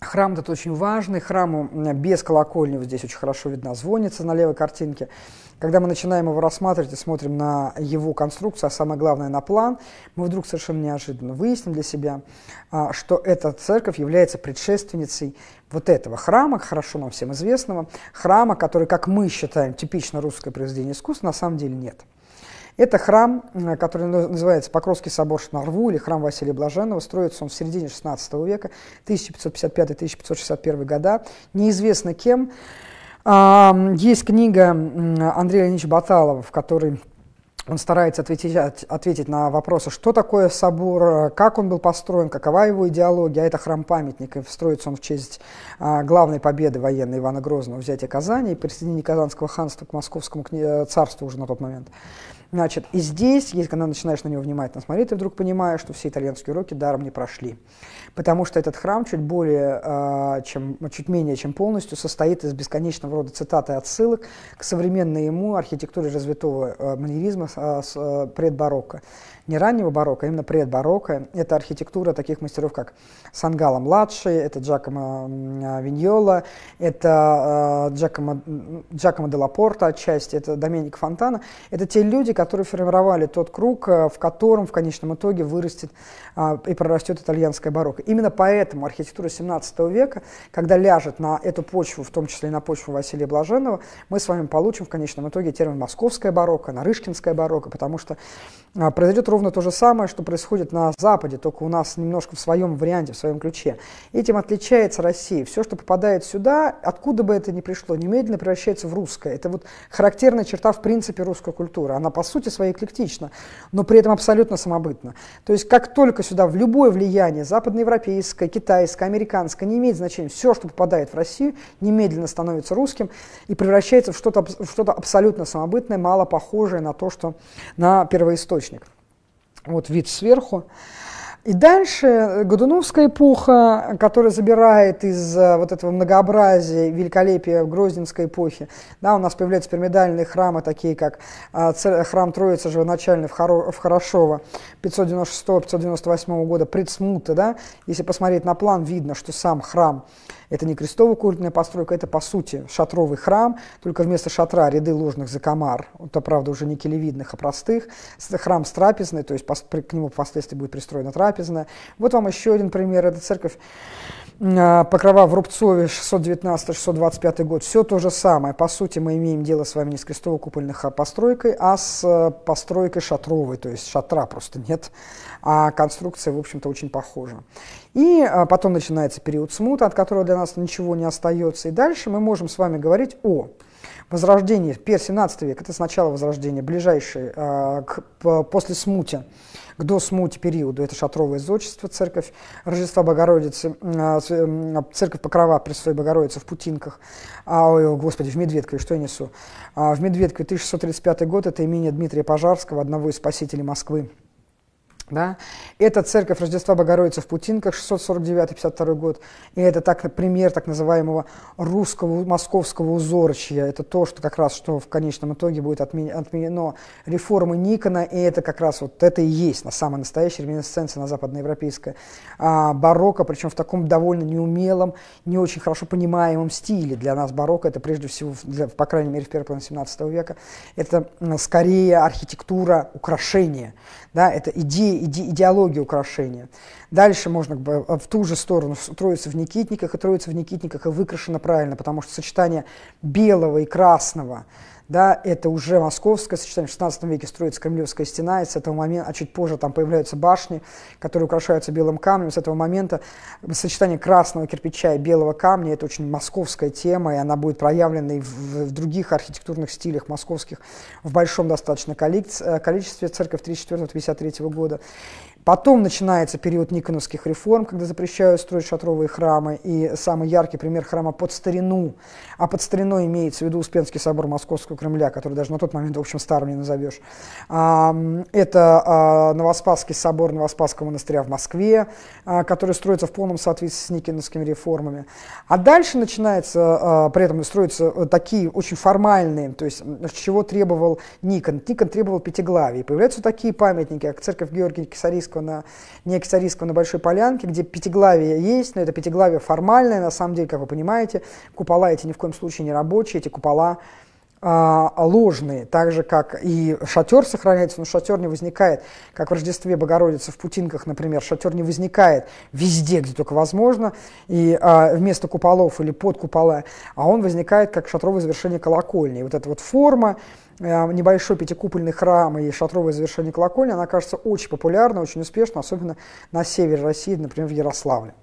Храм этот очень важный, храму без колокольни, вот здесь очень хорошо видно звонится на левой картинке. Когда мы начинаем его рассматривать и смотрим на его конструкцию, а самое главное на план, мы вдруг совершенно неожиданно выясним для себя, а, что эта церковь является предшественницей вот этого храма, хорошо нам всем известного, храма, который, как мы считаем, типично русское произведение искусства, на самом деле нет. Это храм, который называется Покровский собор Шнарву или храм Василия Блаженного. Строится он в середине XVI века, 1555-1561 года. Неизвестно кем. А, есть книга Андрея Леонидовича Баталова, в которой он старается ответить, ответить на вопросы, что такое собор, как он был построен, какова его идеология, а это храм-памятник, и строится он в честь а, главной победы военной Ивана Грозного, взятия Казани и присоединения Казанского ханства к Московскому э, царству уже на тот момент. Значит, и здесь, если когда начинаешь на него внимательно смотреть, ты вдруг понимаешь, что все итальянские уроки даром не прошли. Потому что этот храм чуть более, а, чем, ну, чуть менее, чем полностью состоит из бесконечного рода цитат и отсылок к современной ему архитектуре развитого э, манеризма а, с э, предбарокко. Не раннего барокко, а именно предбарокко. Это архитектура таких мастеров, как Сангала младший, это Джакомо а, Виньола, это Джакома Джакома де Лапорта отчасти, это Доменик Фонтана. Это те люди, которые формировали тот круг, э, в котором в конечном итоге вырастет а, и прорастет итальянская барокко. Именно поэтому архитектура 17 века, когда ляжет на эту почву, в том числе и на почву Василия Блаженного, мы с вами получим в конечном итоге термин «московская барокко», «нарышкинская барокко», потому что а, произойдет ровно то же самое, что происходит на Западе, только у нас немножко в своем варианте, в своем ключе. Этим отличается Россия. Все, что попадает сюда, откуда бы это ни пришло, немедленно превращается в русское. Это вот характерная черта, в принципе, русской культуры. Она, по сути своей эклектично, но при этом абсолютно самобытно. То есть как только сюда в любое влияние, западноевропейское, китайское, американское, не имеет значения, все, что попадает в Россию, немедленно становится русским и превращается в что-то что абсолютно самобытное, мало похожее на то, что на первоисточник. Вот вид сверху. И дальше э, Годуновская эпоха, которая забирает из э, вот этого многообразия великолепия Грозненской эпохи. Да, у нас появляются пирамидальные храмы, такие как а, храм Троицы Живоначальный в, Хоро, в Хорошово 596-598 года, предсмута. Да? Если посмотреть на план, видно, что сам храм это не крестово-культная постройка, это, по сути, шатровый храм, только вместо шатра ряды ложных закомар, это, правда, уже не келевидных, а простых. Храм с трапезной, то есть к нему впоследствии будет пристроена трапеза, трапезная. Вот вам еще один пример. Это церковь а, Покрова в Рубцове 619-625 год. Все то же самое. По сути, мы имеем дело с вами не с крестово-купольных а постройкой, а с э, постройкой шатровой, то есть шатра просто нет, а конструкция, в общем-то, очень похожа. И а, потом начинается период смута, от которого для нас ничего не остается. И дальше мы можем с вами говорить о возрождении, Пер 17 век, это сначала возрождение, ближайшее к, после смуте к досмуте периоду. Это шатровое зодчество, церковь Рождества Богородицы, а, эм, а, церковь Покрова Пресвятой Богородицы в Путинках, а, ой, господи, в Медведкове, что я несу? А, в Медведкове 1635 год, это имение Дмитрия Пожарского, одного из спасителей Москвы. Да? Это церковь Рождества Богородицы в Путинках, 649-52 год. И это так, пример так называемого русского, московского узорчья. Это то, что как раз что в конечном итоге будет отменено реформы Никона. И это как раз вот это и есть на самой настоящей реминесценции на западноевропейское а, барокко, причем в таком довольно неумелом, не очень хорошо понимаемом стиле. Для нас барокко это прежде всего, для, по крайней мере, в первой половине 17 века, это скорее архитектура украшения. Да, это идея, иде, идеология украшения. Дальше можно э, в ту же сторону строиться в никитниках, и троица в никитниках и выкрашена правильно, потому что сочетание белого и красного – да, это уже московское сочетание, в 16 веке строится Кремлевская стена, и с этого момента, а чуть позже там появляются башни, которые украшаются белым камнем, с этого момента сочетание красного кирпича и белого камня, это очень московская тема, и она будет проявлена и в, в других архитектурных стилях московских в большом достаточно э, количестве, церковь 34-53 года. Потом начинается период никоновских реформ, когда запрещают строить шатровые храмы. И самый яркий пример храма под старину. А под стариной имеется в виду Успенский собор Московского Кремля, который даже на тот момент, в общем, старым не назовешь. Это а, Новоспасский собор Новоспасского монастыря в Москве, а, который строится в полном соответствии с никоновскими реформами. А дальше начинается, а, при этом строятся э, такие очень формальные, то есть чего требовал Никон. Никон требовал пятиглавий. Появляются такие памятники, как церковь Георгия Кесарийского риску на, не риску на Большой Полянке, где пятиглавие есть, но это пятиглавие формальное, на самом деле, как вы понимаете, купола эти ни в коем случае не рабочие, эти купола а, ложные, так же как и шатер сохраняется, но шатер не возникает, как в Рождестве Богородицы в Путинках, например, шатер не возникает везде, где только возможно, и а, вместо куполов или под купола, а он возникает как шатровое завершение колокольни. И вот эта вот форма, Э, небольшой пятикупольный храм и шатровое завершение колокольни, она кажется очень популярна, очень успешна, особенно на севере России, например, в Ярославле.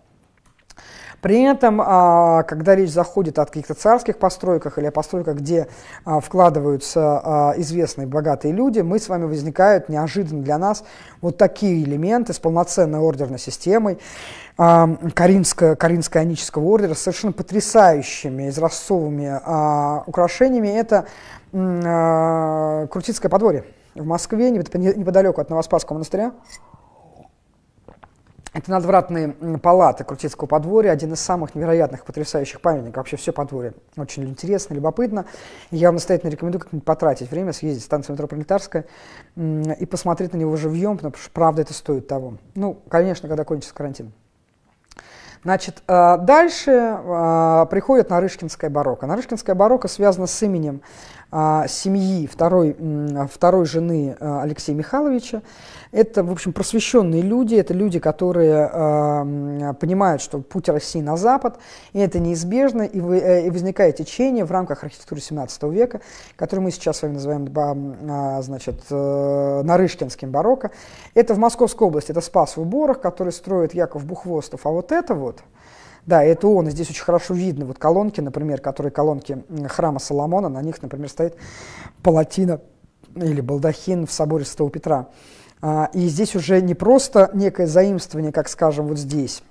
При этом, а, когда речь заходит о каких-то царских постройках или о постройках, где а, вкладываются а, известные богатые люди, мы с вами возникают неожиданно для нас вот такие элементы с полноценной ордерной системой, Каринского, Каринско-Ионического ордера с совершенно потрясающими изразцовыми а, украшениями. Это а, Крутицкое подворье в Москве, неподалеку от Новоспасского монастыря. Это надвратные палаты Крутицкого подворья, один из самых невероятных, потрясающих памятников. Вообще все подворье очень интересно, любопытно. Я вам настоятельно рекомендую как-нибудь потратить время, съездить в станцию метро Пролетарская и посмотреть на него живьем, потому что правда это стоит того. Ну, конечно, когда кончится карантин. Значит, э, дальше э, приходит Нарышкинская барокко. Нарышкинская барокко связана с именем э, семьи второй, второй жены Алексея Михайловича. Это, в общем, просвещенные люди, это люди, которые э, понимают, что путь России на Запад, и это неизбежно, и, вы, э, и возникает течение в рамках архитектуры 17 века, которое мы сейчас с вами называем э, значит, э, Нарышкинским барокко. Это в Московской области, это Спас в уборах, который строит Яков Бухвостов, а вот это вот, да, это он, и здесь очень хорошо видно вот колонки, например, которые колонки храма Соломона, на них, например, стоит палатина или балдахин в соборе Святого Петра. А, и здесь уже не просто некое заимствование, как скажем, вот здесь,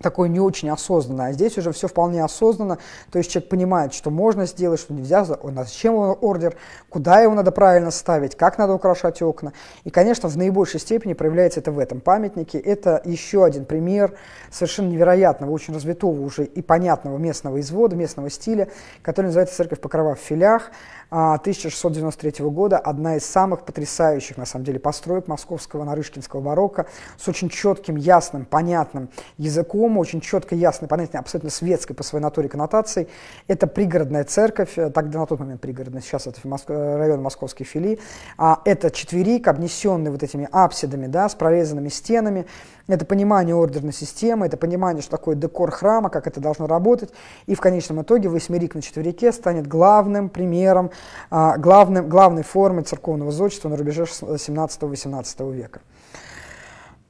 такое не очень осознанное, а здесь уже все вполне осознанно, то есть человек понимает, что можно сделать, что нельзя, зачем он ордер, куда его надо правильно ставить, как надо украшать окна. И, конечно, в наибольшей степени проявляется это в этом памятнике. Это еще один пример совершенно невероятного, очень развитого уже и понятного местного извода, местного стиля, который называется «Церковь Покрова в филях». 1693 а, года, одна из самых потрясающих, на самом деле, построек московского нарышкинского барокко с очень четким, ясным, понятным языком, очень четко, ясно, понятно, абсолютно светской по своей натуре коннотацией. Это пригородная церковь, э, тогда на тот момент пригородная, сейчас это э, район Московской фили. А, это четверик, обнесенный вот этими апсидами, да, с прорезанными стенами, это понимание ордерной системы, это понимание, что такое декор храма, как это должно работать. И в конечном итоге восьмерик на четверике станет главным примером, а, главным, главной формой церковного зодчества на рубеже 17-18 века.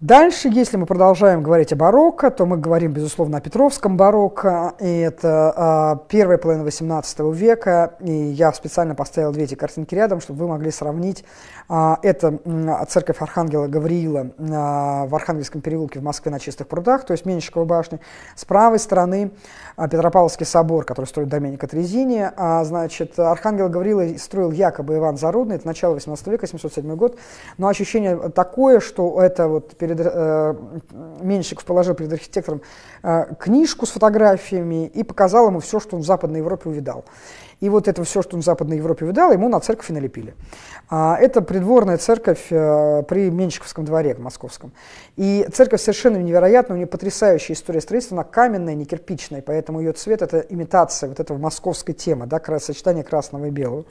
Дальше, если мы продолжаем говорить о барокко, то мы говорим, безусловно, о Петровском барокко. И это э, первая половина XVIII века. И я специально поставил две эти картинки рядом, чтобы вы могли сравнить. Э, это э, церковь Архангела Гавриила э, в Архангельском переулке в Москве на Чистых прудах, то есть Меньшиковой башни. С правой стороны э, Петропавловский собор, который строит Доменико Трезини. А, значит, Архангел Гавриила строил якобы Иван Зарудный. Это начало XVIII века, 707 год. Но ощущение такое, что это вот перед перед, э, Менщиков положил перед архитектором э, книжку с фотографиями и показал ему все, что он в Западной Европе увидал. И вот это все, что он в Западной Европе видал, ему на церковь и налепили. А, это придворная церковь а, при Менщиковском дворе московском. И церковь совершенно невероятная, у нее потрясающая история строительства, она каменная, не кирпичная, поэтому ее цвет – это имитация вот этого московской темы, да, сочетание красного и белого.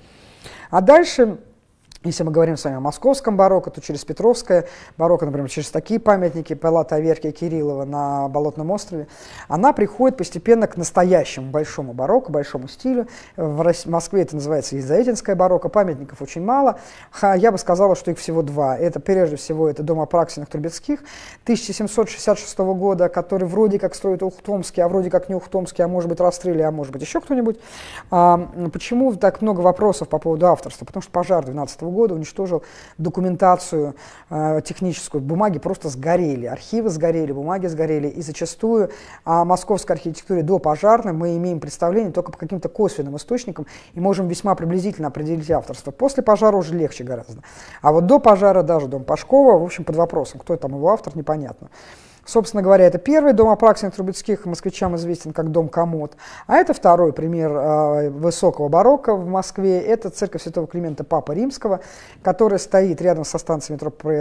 А дальше если мы говорим с вами о московском барокко, то через Петровское барокко, например, через такие памятники Палата Аверки и Кириллова на Болотном острове, она приходит постепенно к настоящему большому барокко, большому стилю. В Москве это называется Елизаветинское барокко, памятников очень мало. Я бы сказала, что их всего два. Это прежде всего это дом Апраксиных Трубецких 1766 года, который вроде как строит Ухтомский, а вроде как не Ухтомский, а может быть расстрели, а может быть еще кто-нибудь. А, почему так много вопросов по поводу авторства? Потому что пожар 12 -го года уничтожил документацию э, техническую. Бумаги просто сгорели, архивы сгорели, бумаги сгорели. И зачастую о а, московской архитектуре до пожарной мы имеем представление только по каким-то косвенным источникам и можем весьма приблизительно определить авторство. После пожара уже легче гораздо. А вот до пожара даже дом Пашкова, в общем, под вопросом, кто там его автор, непонятно. Собственно говоря, это первый дом Апраксина Трубецких, москвичам известен как дом Комод. А это второй пример а, высокого барокко в Москве. Это церковь Святого Климента Папы Римского, которая стоит рядом со станцией метро э,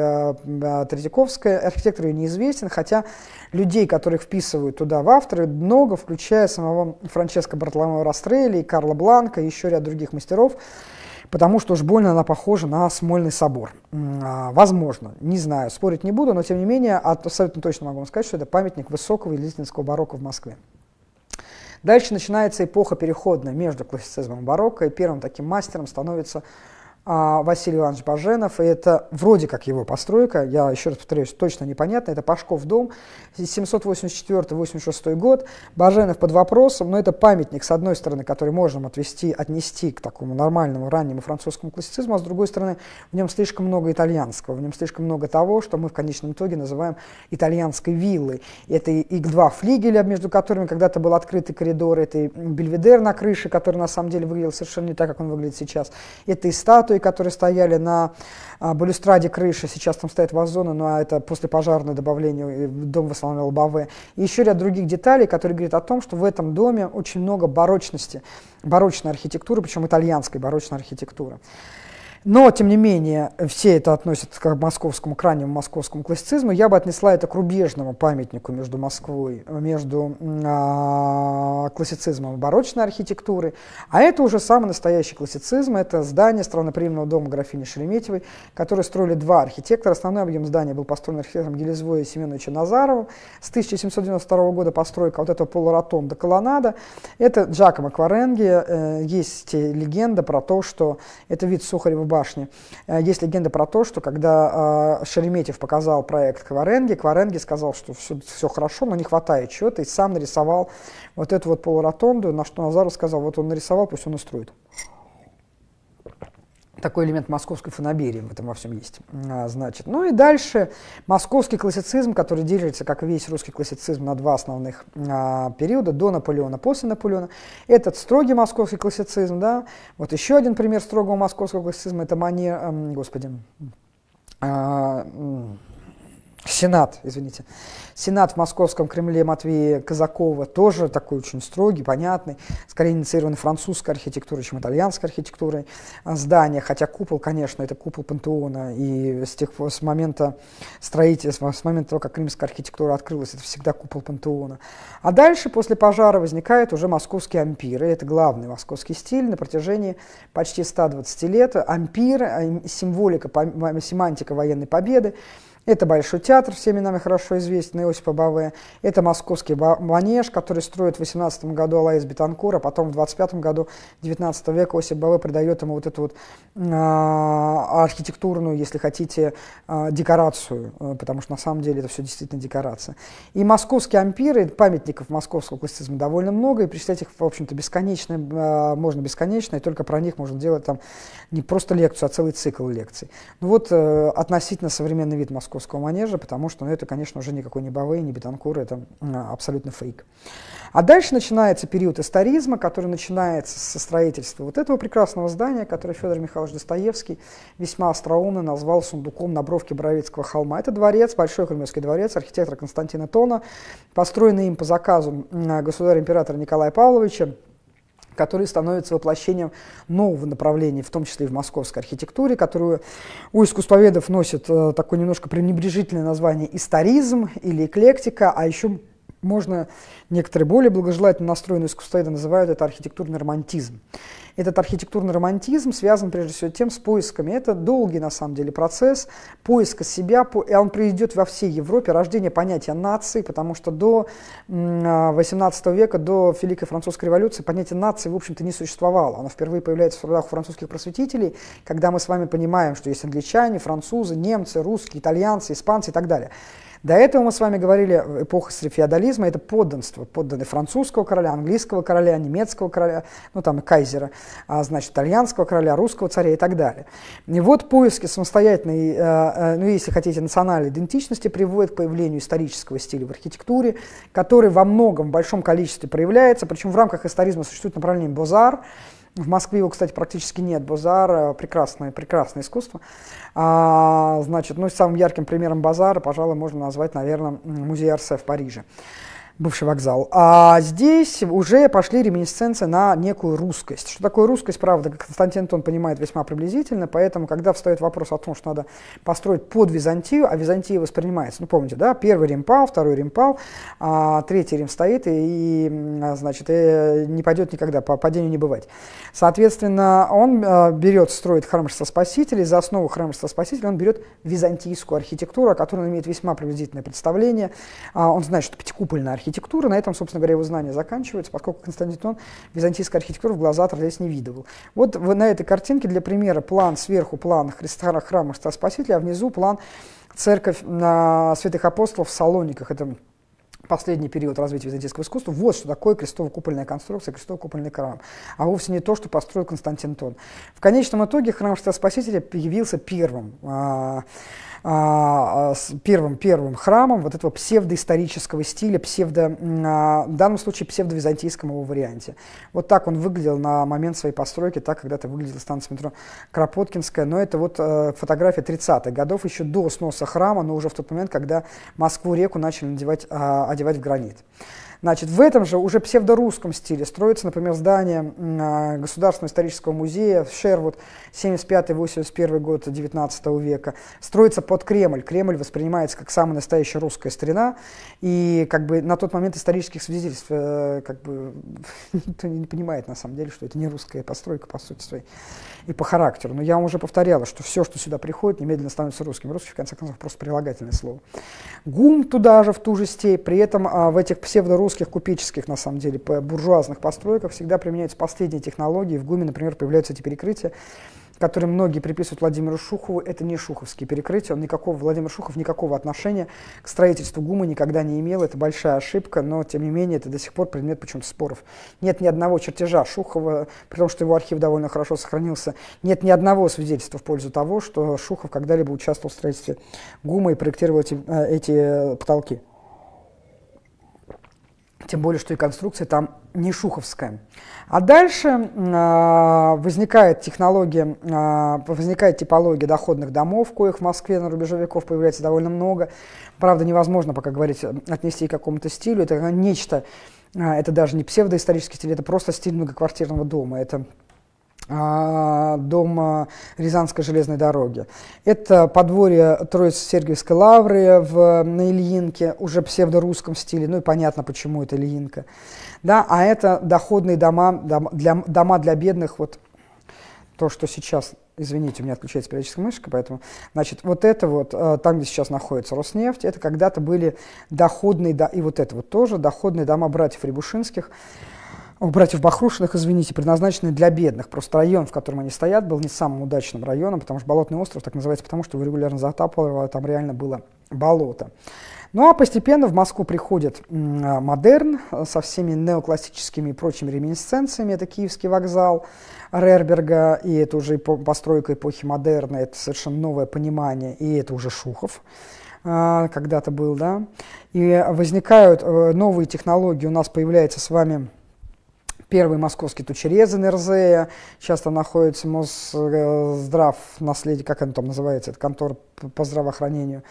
а, Третьяковская. Архитектор ее неизвестен, хотя людей, которых вписывают туда в авторы, много, включая самого Франческо Бартоломео Растрелли, Карла Бланка и еще ряд других мастеров потому что уж больно она похожа на Смольный собор. А, возможно, не знаю, спорить не буду, но тем не менее абсолютно точно могу вам сказать, что это памятник высокого и барокко в Москве. Дальше начинается эпоха переходная между классицизмом и барокко, и первым таким мастером становится а Василий Иванович Баженов, и это вроде как его постройка, я еще раз повторюсь, точно непонятно, это Пашков дом, 784-86 год, Баженов под вопросом, но это памятник, с одной стороны, который можно отвести, отнести к такому нормальному раннему французскому классицизму, а с другой стороны, в нем слишком много итальянского, в нем слишком много того, что мы в конечном итоге называем итальянской виллой. Это и два флигеля, между которыми когда-то был открытый коридор, это и бельведер на крыше, который на самом деле выглядел совершенно не так, как он выглядит сейчас, это и статуя, статуи, которые стояли на а, балюстраде крыши, сейчас там стоят вазоны, но ну, а это после послепожарное добавление, э, дом восстановил БАВ. И еще ряд других деталей, которые говорят о том, что в этом доме очень много барочности, барочной архитектуры, причем итальянской барочной архитектуры. Но, тем не менее, все это относят к московскому, к раннему московскому классицизму. Я бы отнесла это к рубежному памятнику между Москвой, между э, классицизмом и барочной архитектуры. А это уже самый настоящий классицизм. Это здание странноприимного дома графини Шереметьевой, которое строили два архитектора. Основной объем здания был построен архитектором Гелезвой Семеновича Семеновичем Назаровым. С 1792 года постройка вот этого полуротонда колоннада. Это Джакомо Кваренги. Э, есть легенда про то, что это вид Сухарева башни. Э, есть легенда про то, что когда э, Шереметьев показал проект Кваренги, Кваренги сказал, что все, все хорошо, но не хватает чего-то, и сам нарисовал вот эту вот полуротонду, на что Назаров сказал, вот он нарисовал, пусть он и строит такой элемент московской фанаберии в этом во всем есть. А, значит, ну и дальше московский классицизм, который делится, как весь русский классицизм, на два основных а, периода, до Наполеона, после Наполеона. Этот строгий московский классицизм, да, вот еще один пример строгого московского классицизма, это манера, господи, а, Сенат, извините, Сенат в московском Кремле Матвея Казакова тоже такой очень строгий, понятный, скорее инициирован французской архитектурой, чем итальянской архитектурой э, здания, хотя купол, конечно, это купол пантеона, и с, тех, с момента строительства, с момента того, как римская архитектура открылась, это всегда купол пантеона. А дальше, после пожара, возникают уже московские ампиры, это главный московский стиль на протяжении почти 120 лет, ампир, э, символика, семантика военной победы, это Большой театр, всеми нами хорошо известный, Иосипа Баве. Это Московский манеж, который строит в 18 году Алаис Бетанкур, а потом в 25 году 19 века Осип Баве придает ему вот эту вот э, архитектурную, если хотите, э, декорацию, э, потому что на самом деле это все действительно декорация. И московские ампиры, памятников московского классицизма довольно много, и представить их, в общем-то, бесконечно, э, можно бесконечно, и только про них можно делать там не просто лекцию, а целый цикл лекций. Ну вот э, относительно современный вид Москвы московского манежа, потому что ну, это, конечно, уже никакой не Бавей, не Бетанкур, это а, абсолютно фейк. А дальше начинается период историзма, который начинается со строительства вот этого прекрасного здания, которое Федор Михайлович Достоевский весьма остроумно назвал сундуком на бровке Боровицкого холма. Это дворец, Большой Кремлевский дворец архитектора Константина Тона, построенный им по заказу государя-императора Николая Павловича, которые становятся воплощением нового направления, в том числе и в московской архитектуре, которую у искусствоведов носит э, такое немножко пренебрежительное название историзм или эклектика, а еще можно, некоторые более благожелательно настроенные искусствоведы называют это архитектурный романтизм. Этот архитектурный романтизм связан прежде всего тем с поисками. Это долгий на самом деле процесс поиска себя, и он произойдет во всей Европе рождение понятия нации, потому что до 18 а, века, до Великой Французской революции понятие нации, в общем-то, не существовало. Оно впервые появляется в трудах французских просветителей, когда мы с вами понимаем, что есть англичане, французы, немцы, русские, итальянцы, испанцы и так далее. До этого мы с вами говорили, э, эпоха феодализма – это подданство, подданы французского короля, английского короля, немецкого короля, ну там и кайзера, а, значит, итальянского короля, русского царя и так далее. И вот поиски самостоятельной, э, э, ну если хотите, национальной идентичности приводят к появлению исторического стиля в архитектуре, который во многом, в большом количестве проявляется, причем в рамках историзма существует направление «бозар», в Москве его, кстати, практически нет. Базар э, прекрасное, прекрасное искусство. А, значит, ну, самым ярким примером базара, пожалуй, можно назвать, наверное, музей Арсе в Париже бывший вокзал. А здесь уже пошли реминесценции на некую русскость. Что такое русскость, правда, Константин Тон понимает весьма приблизительно, поэтому, когда встает вопрос о том, что надо построить под Византию, а Византия воспринимается, ну помните, да, первый Рим пал, второй Рим пал, а третий Рим стоит и, и а, значит, и э, не пойдет никогда, по падению не бывать. Соответственно, он э, берет, строит храм Христа Спасителя, за основу храма Христа Спасителя он берет византийскую архитектуру, о которой он имеет весьма приблизительное представление. А, он знает, что пятикупольная архитектура архитектуры. На этом, собственно говоря, его знания заканчиваются, поскольку Константин византийской архитектуры в глаза отразить не видывал. Вот на этой картинке для примера план сверху, план Христа, храма Христа Спасителя, а внизу план церковь э, святых апостолов в Салониках. Это последний период развития византийского искусства, вот что такое крестово-купольная конструкция, крестово-купольный храм, а вовсе не то, что построил Константин Тон. В конечном итоге храм Христа Спасителя появился первым э, а, а, первым, первым храмом вот этого псевдоисторического стиля, псевдо, а, в данном случае псевдовизантийском его варианте. Вот так он выглядел на момент своей постройки, так когда-то выглядела станция метро Кропоткинская, но это вот э, фотография 30-х годов, еще до сноса храма, но уже в тот момент, когда Москву-реку начали надевать, одевать в гранит. Значит, в этом же уже псевдорусском стиле строится, например, здание а, Государственного исторического музея в Шервуд 75-81 год 19 века. Строится под Кремль. Кремль воспринимается как самая настоящая русская страна, И как бы на тот момент исторических свидетельств э, как бы никто не понимает на самом деле, что это не русская постройка по сути своей и по характеру. Но я вам уже повторяла, что все, что сюда приходит, немедленно становится русским. Русский, в конце концов, просто прилагательное слово. ГУМ туда же, в ту же степь. При этом а, в этих псевдорусских, купеческих, на самом деле, буржуазных постройках всегда применяются последние технологии. В ГУМе, например, появляются эти перекрытия который многие приписывают Владимиру Шухову, это не шуховские перекрытия. Он никакого, Владимир Шухов никакого отношения к строительству ГУМа никогда не имел. Это большая ошибка, но тем не менее это до сих пор предмет почему-то споров. Нет ни одного чертежа Шухова, при том, что его архив довольно хорошо сохранился, нет ни одного свидетельства в пользу того, что Шухов когда-либо участвовал в строительстве ГУМа и проектировал эти, э, эти э, потолки. Тем более, что и конструкция там не шуховская. А дальше э, возникает технология, э, возникает типология доходных домов, коих в Москве на рубеже веков появляется довольно много. Правда, невозможно пока говорить, э, отнести к какому-то стилю. Это э, нечто, э, это даже не псевдоисторический стиль, это просто стиль многоквартирного дома. Это а, дом Рязанской железной дороги. Это подворье Троиц-Сергиевской лавры в, на Ильинке, уже псевдорусском стиле, ну и понятно, почему это Ильинка. Да, а это доходные дома, дом, для, дома для бедных, вот то, что сейчас, извините, у меня отключается периодическая мышка, поэтому, значит, вот это вот, э, там, где сейчас находится Роснефть, это когда-то были доходные, да и вот это вот тоже, доходные дома братьев Рябушинских, у братьев Бахрушиных, извините, предназначены для бедных. Просто район, в котором они стоят, был не самым удачным районом, потому что Болотный остров так называется, потому что его регулярно затапливало, а там реально было болото. Ну а постепенно в Москву приходит а, модерн со всеми неоклассическими и прочими реминесценциями. Это Киевский вокзал Рерберга, и это уже постройка эпохи модерна, это совершенно новое понимание, и это уже Шухов а, когда-то был, да. И возникают э, новые технологии, у нас появляется с вами первый московский тучерез НРЗ, часто находится Мосздрав наследие, как оно там называется, это контор по здравоохранению.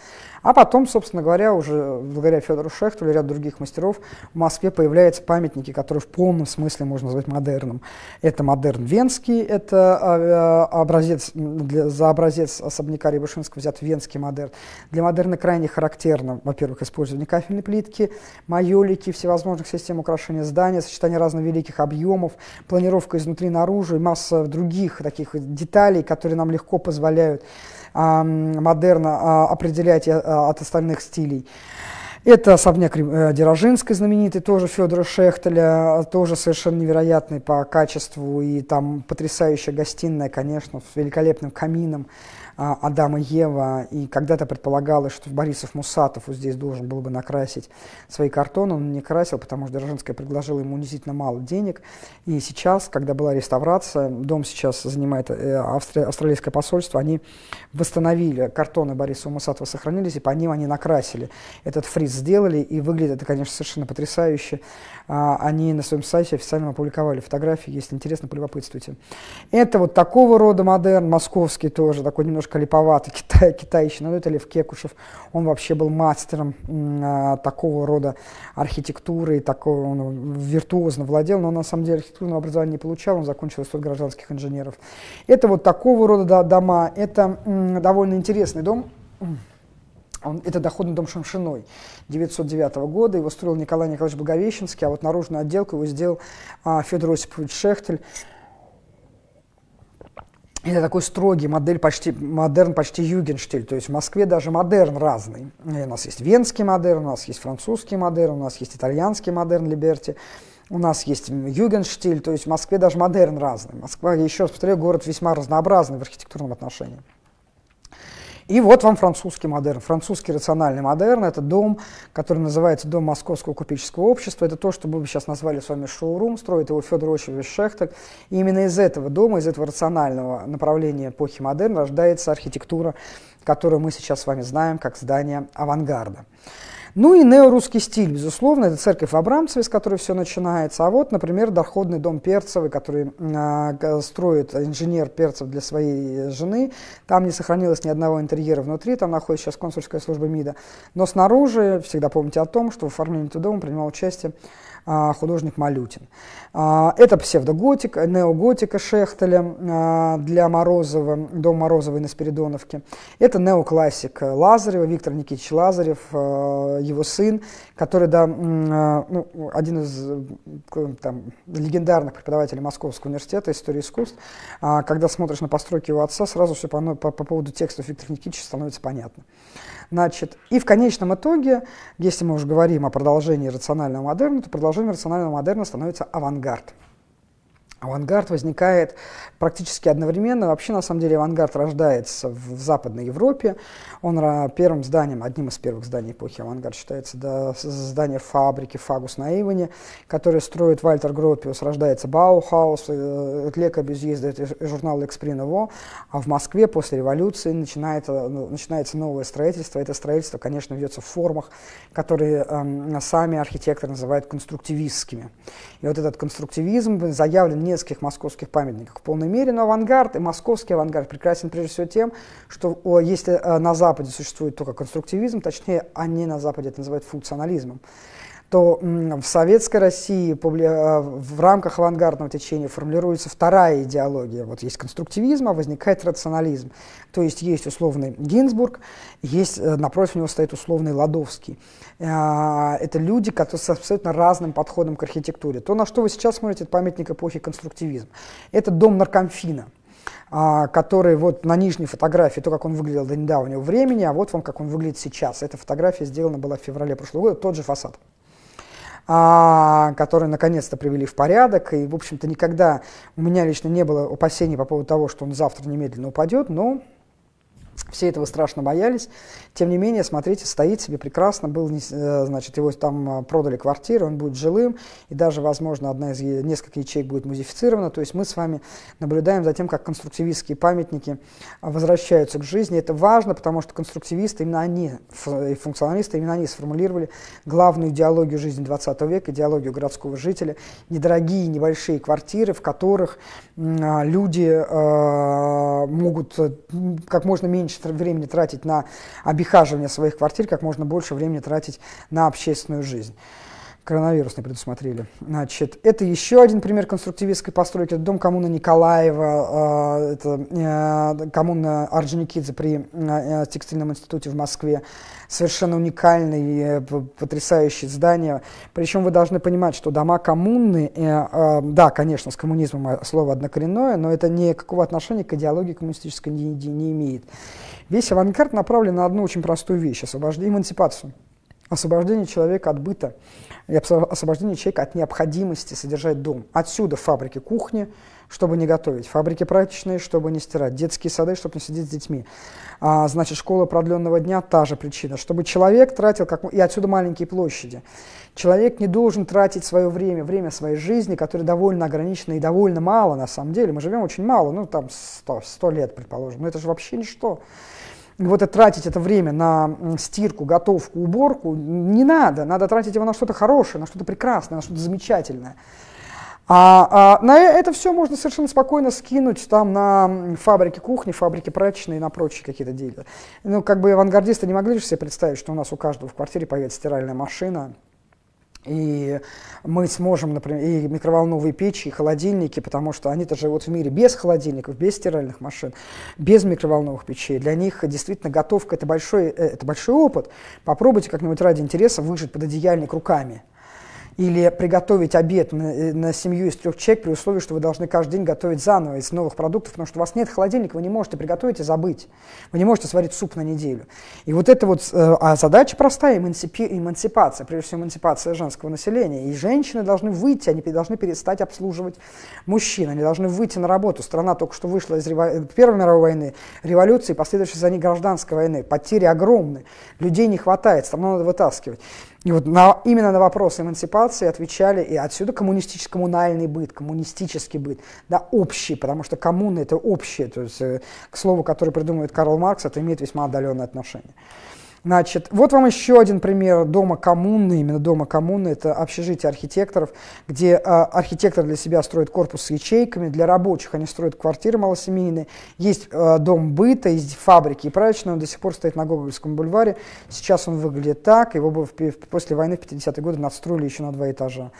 А потом, собственно говоря, уже благодаря Федору Шехту и ряд других мастеров в Москве появляются памятники, которые в полном смысле можно назвать модерном. Это модерн венский, это а, а, образец, для, за образец особняка Рябушинского взят венский модерн. Для модерна крайне характерно, во-первых, использование кафельной плитки, майолики, всевозможных систем украшения здания, сочетание разных великих объемов, планировка изнутри наружу и масса других таких деталей, которые нам легко позволяют модерна определять э, от остальных стилей. Это особняк э, Дирожинской знаменитый, тоже Федора Шехтеля, тоже совершенно невероятный по качеству и там потрясающая гостиная, конечно, с великолепным камином а, Адама и Ева. И когда-то предполагалось, что Борисов Мусатов вот здесь должен был бы накрасить свои картоны, он не красил, потому что Дорожинская предложила ему унизительно мало денег. И сейчас, когда была реставрация, дом сейчас занимает э, австралийское посольство, они восстановили картоны Бориса Мусатова, сохранились, и по ним они накрасили этот фриз сделали, и выглядит это, конечно, совершенно потрясающе. А, они на своем сайте официально опубликовали фотографии, если интересно, полюбопытствуйте. Это вот такого рода модерн, московский тоже, такой немножко липоватый, китай, китайщина, но ну, это Лев Кекушев, он вообще был мастером а, такого рода архитектуры, такого, он виртуозно владел, но на самом деле архитектурного образования не получал, он закончил институт гражданских инженеров. Это вот такого рода дома, это довольно интересный дом, он, это доходный дом Шамшиной 909 года. Его строил Николай Николаевич Благовещенский, а вот наружную отделку его сделал а, Федор Осипович Шехтель. Это такой строгий модель, почти, модерн почти югенштиль. То есть в Москве даже модерн разный. И у нас есть венский модерн, у нас есть французский модерн, у нас есть итальянский модерн Либерти. У нас есть югенштиль, то есть в Москве даже модерн разный. Москва, я еще раз повторяю, город весьма разнообразный в архитектурном отношении. И вот вам французский модерн. Французский рациональный модерн – это дом, который называется Дом Московского купеческого общества. Это то, что мы бы сейчас назвали с вами шоурум. Строит его Федор Очевич Шехтек. И именно из этого дома, из этого рационального направления эпохи модерн рождается архитектура, которую мы сейчас с вами знаем как здание авангарда. Ну и неорусский стиль, безусловно, это церковь Абрамцева, с которой все начинается. А вот, например, доходный дом Перцевы, который э, строит инженер Перцев для своей э, жены. Там не сохранилось ни одного интерьера внутри, там находится сейчас консульская служба МИДа. Но снаружи, всегда помните о том, что в оформлении этого дома принимал участие а, художник Малютин. А, это псевдоготика, неоготика Шехтеля а, для Морозова, дом Морозовой на Спиридоновке. Это неоклассик Лазарева, Виктор Никитич Лазарев, его сын, который да, ну, один из там, легендарных преподавателей Московского университета истории искусств. Когда смотришь на постройки его отца, сразу все по, ну, по, по поводу текстов Виктора Никитича становится понятно. Значит, и в конечном итоге, если мы уже говорим о продолжении рационального модерна, то продолжение продолжением рационального модерна становится авангард. Авангард возникает практически одновременно. Вообще, на самом деле, авангард рождается в, в Западной Европе. Он первым зданием, одним из первых зданий эпохи авангард считается да, здание фабрики «Фагус» на Эйвоне, которое строит Вальтер Гропиус, рождается Баухаус, э, Ле Кобюзье издает журнал «Экспри Ново», а в Москве после революции начинает, э, ну, начинается новое строительство. Это строительство, конечно, ведется в формах, которые э, сами архитекторы называют конструктивистскими. И вот этот конструктивизм заявлен не донецких, московских памятников в полной мере, но авангард и московский авангард прекрасен прежде всего тем, что э, если э, на Западе существует только конструктивизм, точнее, они на Западе это называют функционализмом, то в Советской России э, в рамках авангардного течения формулируется вторая идеология. Вот есть конструктивизм, а возникает рационализм. То есть есть условный Гинзбург, есть, э, напротив него стоит условный Ладовский. Э, это люди, которые с абсолютно разным подходом к архитектуре. То, на что вы сейчас смотрите, это памятник эпохи конструктивизм Это дом наркомфина а, который вот на нижней фотографии, то, как он выглядел до недавнего времени, а вот вам, как он выглядит сейчас. Эта фотография сделана была в феврале прошлого года, тот же фасад а, которые наконец-то привели в порядок. И, в общем-то, никогда у меня лично не было опасений по поводу того, что он завтра немедленно упадет, но все этого страшно боялись. Тем не менее, смотрите, стоит себе прекрасно, был, э, значит, его там э, продали квартиру, он будет жилым, и даже, возможно, одна из нескольких ячеек будет музифицирована. То есть мы с вами наблюдаем за тем, как конструктивистские памятники э, возвращаются к жизни. Это важно, потому что конструктивисты, именно они, и функционалисты, именно они сформулировали главную идеологию жизни 20 века, идеологию городского жителя, недорогие небольшие квартиры, в которых люди э, могут как можно меньше времени тратить на обед обихаживание своих квартир, как можно больше времени тратить на общественную жизнь коронавирус не предусмотрели. Значит, это еще один пример конструктивистской постройки. Это дом коммуна Николаева, э, это э, коммуна Орджоникидзе при э, э текстильном институте в Москве. Совершенно уникальное, э, потрясающее здание. Причем вы должны понимать, что дома коммуны, э, да, конечно, с коммунизмом слово однокоренное, но это никакого отношения к идеологии коммунистической не, не имеет. Весь авангард направлен на одну очень простую вещь – освобождение, эмансипацию освобождение человека от быта и освобождение человека от необходимости содержать дом. Отсюда фабрики кухни, чтобы не готовить, фабрики прачечные, чтобы не стирать, детские сады, чтобы не сидеть с детьми. А, значит, школа продленного дня – та же причина, чтобы человек тратил, как, и отсюда маленькие площади. Человек не должен тратить свое время, время своей жизни, которое довольно ограничено и довольно мало на самом деле. Мы живем очень мало, ну там 100, 100 лет, предположим, но это же вообще ничто вот это тратить это время на стирку, готовку, уборку не надо. Надо тратить его на что-то хорошее, на что-то прекрасное, на что-то замечательное. А, а на э, это все можно совершенно спокойно скинуть там на фабрики кухни, фабрики прачечной и на прочие какие-то дела. Ну, как бы авангардисты не могли же себе представить, что у нас у каждого в квартире появится стиральная машина, и мы сможем, например, и микроволновые печи, и холодильники, потому что они-то живут в мире без холодильников, без стиральных машин, без микроволновых печей. Для них действительно готовка это большой, э, это большой опыт. Попробуйте как-нибудь ради интереса выжить под одеяльник руками. Или приготовить обед на, э, на семью из трех человек при условии, что вы должны каждый день готовить заново из новых продуктов, потому что у вас нет холодильника, вы не можете приготовить и забыть. Вы не можете сварить суп на неделю. И вот это вот э, а задача простая, эмансипи, эмансипация, прежде всего эмансипация женского населения. И женщины должны выйти, они должны перестать обслуживать мужчин, они должны выйти на работу. Страна только что вышла из револю... Э, Первой мировой войны, революции, последовавшей за ней гражданской войны. Потери огромны, людей не хватает, страну надо вытаскивать. И вот на, именно на вопрос эмансипации отвечали, и отсюда коммунистический-коммунальный быт, коммунистический быт, да, общий, потому что коммуна – это общее, то есть э, к слову, которое придумывает Карл Маркс, это имеет весьма отдаленное отношение. Значит, вот вам еще один пример дома коммуны, именно дома коммуны, это общежитие архитекторов, где э, архитектор для себя строит корпус с ячейками, для рабочих они строят квартиры малосемейные, есть э, дом быта, есть фабрики и прачечная, он до сих пор стоит на Гоголевском бульваре, сейчас он выглядит так, его бы в, в, после войны в 50-е годы надстроили еще на два этажа.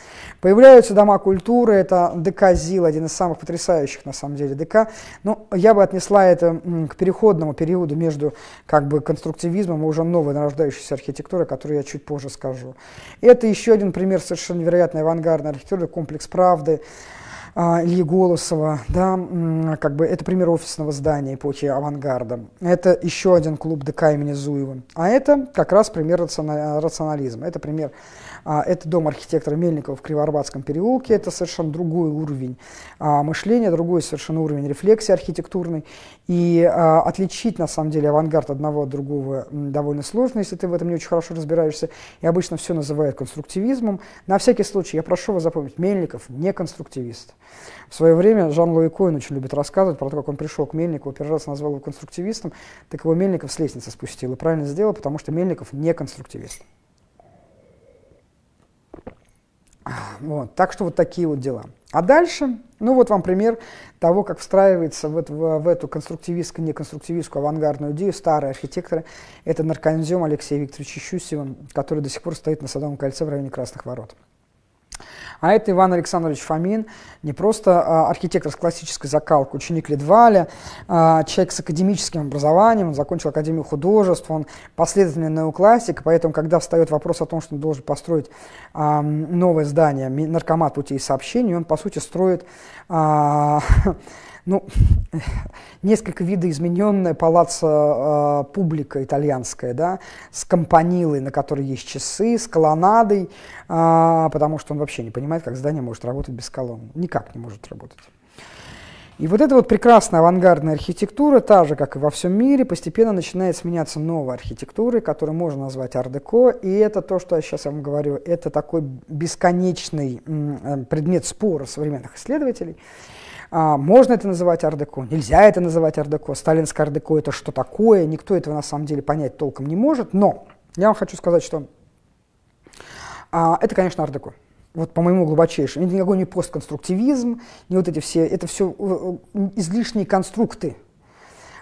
Появляются дома культуры, это ДК ЗИЛ, один из самых потрясающих на самом деле ДК, но ну, я бы отнесла это м, к переходному периоду между как бы конструктивизмом и уже новой нарождающейся архитектуры, о которой я чуть позже скажу. Это еще один пример совершенно невероятной авангардной архитектуры, комплекс «Правды», а, Ильи Голосова, да, как бы это пример офисного здания эпохи авангарда. Это еще один клуб ДК имени Зуева. А это как раз пример рационализма. Это пример а, это дом архитектора Мельникова в Кривоарбатском переулке, это совершенно другой уровень а, мышления, другой совершенно уровень рефлексии архитектурной. И а, отличить, на самом деле, авангард одного от другого довольно сложно, если ты в этом не очень хорошо разбираешься. И обычно все называют конструктивизмом. На всякий случай, я прошу вас запомнить, Мельников не конструктивист. В свое время Жан-Луи Коин очень любит рассказывать про то, как он пришел к Мельникову, первый раз назвал его конструктивистом, так его Мельников с лестницы спустил. И правильно сделал, потому что Мельников не конструктивист. Вот, так что вот такие вот дела. А дальше, ну вот вам пример того, как встраивается вот в, в эту конструктивистскую, не конструктивистскую, а авангардную идею старые архитекторы. Это нарконзем Алексей Викторович Щусева, который до сих пор стоит на Садовом кольце в районе Красных Ворот. А это Иван Александрович Фомин, не просто а, архитектор с классической закалкой, ученик Ледваля, а, человек с академическим образованием, он закончил Академию художеств, он последовательный неоклассик, поэтому, когда встает вопрос о том, что он должен построить а, новое здание, наркомат путей сообщений, он, по сути, строит ну, несколько видоизмененная палаца э, публика итальянская, да, с компанилой, на которой есть часы, с колоннадой, э, потому что он вообще не понимает, как здание может работать без колонн. Никак не может работать. И вот эта вот прекрасная авангардная архитектура, та же, как и во всем мире, постепенно начинает сменяться новой архитектурой, которую можно назвать ар-деко. И это то, что я сейчас вам говорю, это такой бесконечный э, предмет спора современных исследователей – а, можно это называть ардеко, нельзя это называть ардеко. Сталинское ардеко это что такое? Никто этого на самом деле понять толком не может. Но я вам хочу сказать, что а, это, конечно, ардеко. Вот по моему глубочайшему. Это никакой не постконструктивизм, не вот эти все, это все э, э, излишние конструкты,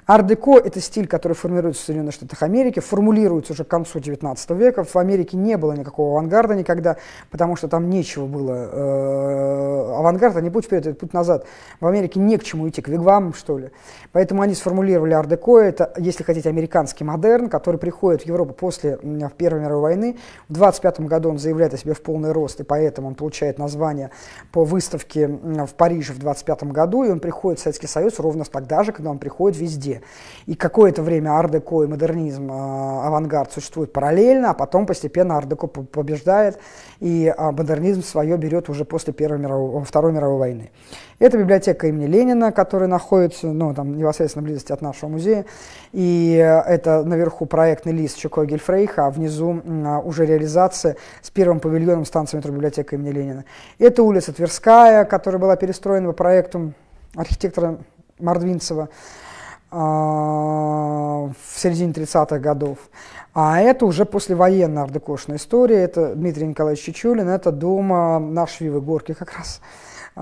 Ардеко – это стиль, который формируется в Соединенных Штатах Америки, формулируется уже к концу XIX века. В Америке не было никакого авангарда никогда, потому что там нечего было. Э, авангард – это не путь вперед, это путь назад. В Америке не к чему идти, к вигвам, что ли. Поэтому они сформулировали ардеко. Это, если хотите, американский модерн, который приходит в Европу после в Первой мировой войны. В 25 году он заявляет о себе в полный рост, и поэтому он получает название по выставке в Париже в 25 году, и он приходит в Советский Союз ровно тогда же, когда он приходит везде среде. И какое-то время ардеко и модернизм, э, авангард существуют параллельно, а потом постепенно ардеко побеждает, и а, модернизм свое берет уже после Первой мировой, э, Второй мировой войны. Это библиотека имени Ленина, которая находится ну, там, непосредственно близости от нашего музея. И э, это наверху проектный лист Чуко Гельфрейха, а внизу а, уже реализация с первым павильоном станции метро библиотека имени Ленина. Это улица Тверская, которая была перестроена по проекту архитектора Мордвинцева. А, в середине 30-х годов. А это уже послевоенная ардекошная история. Это Дмитрий Николаевич Чичулин, это дома на Швивы горки как раз.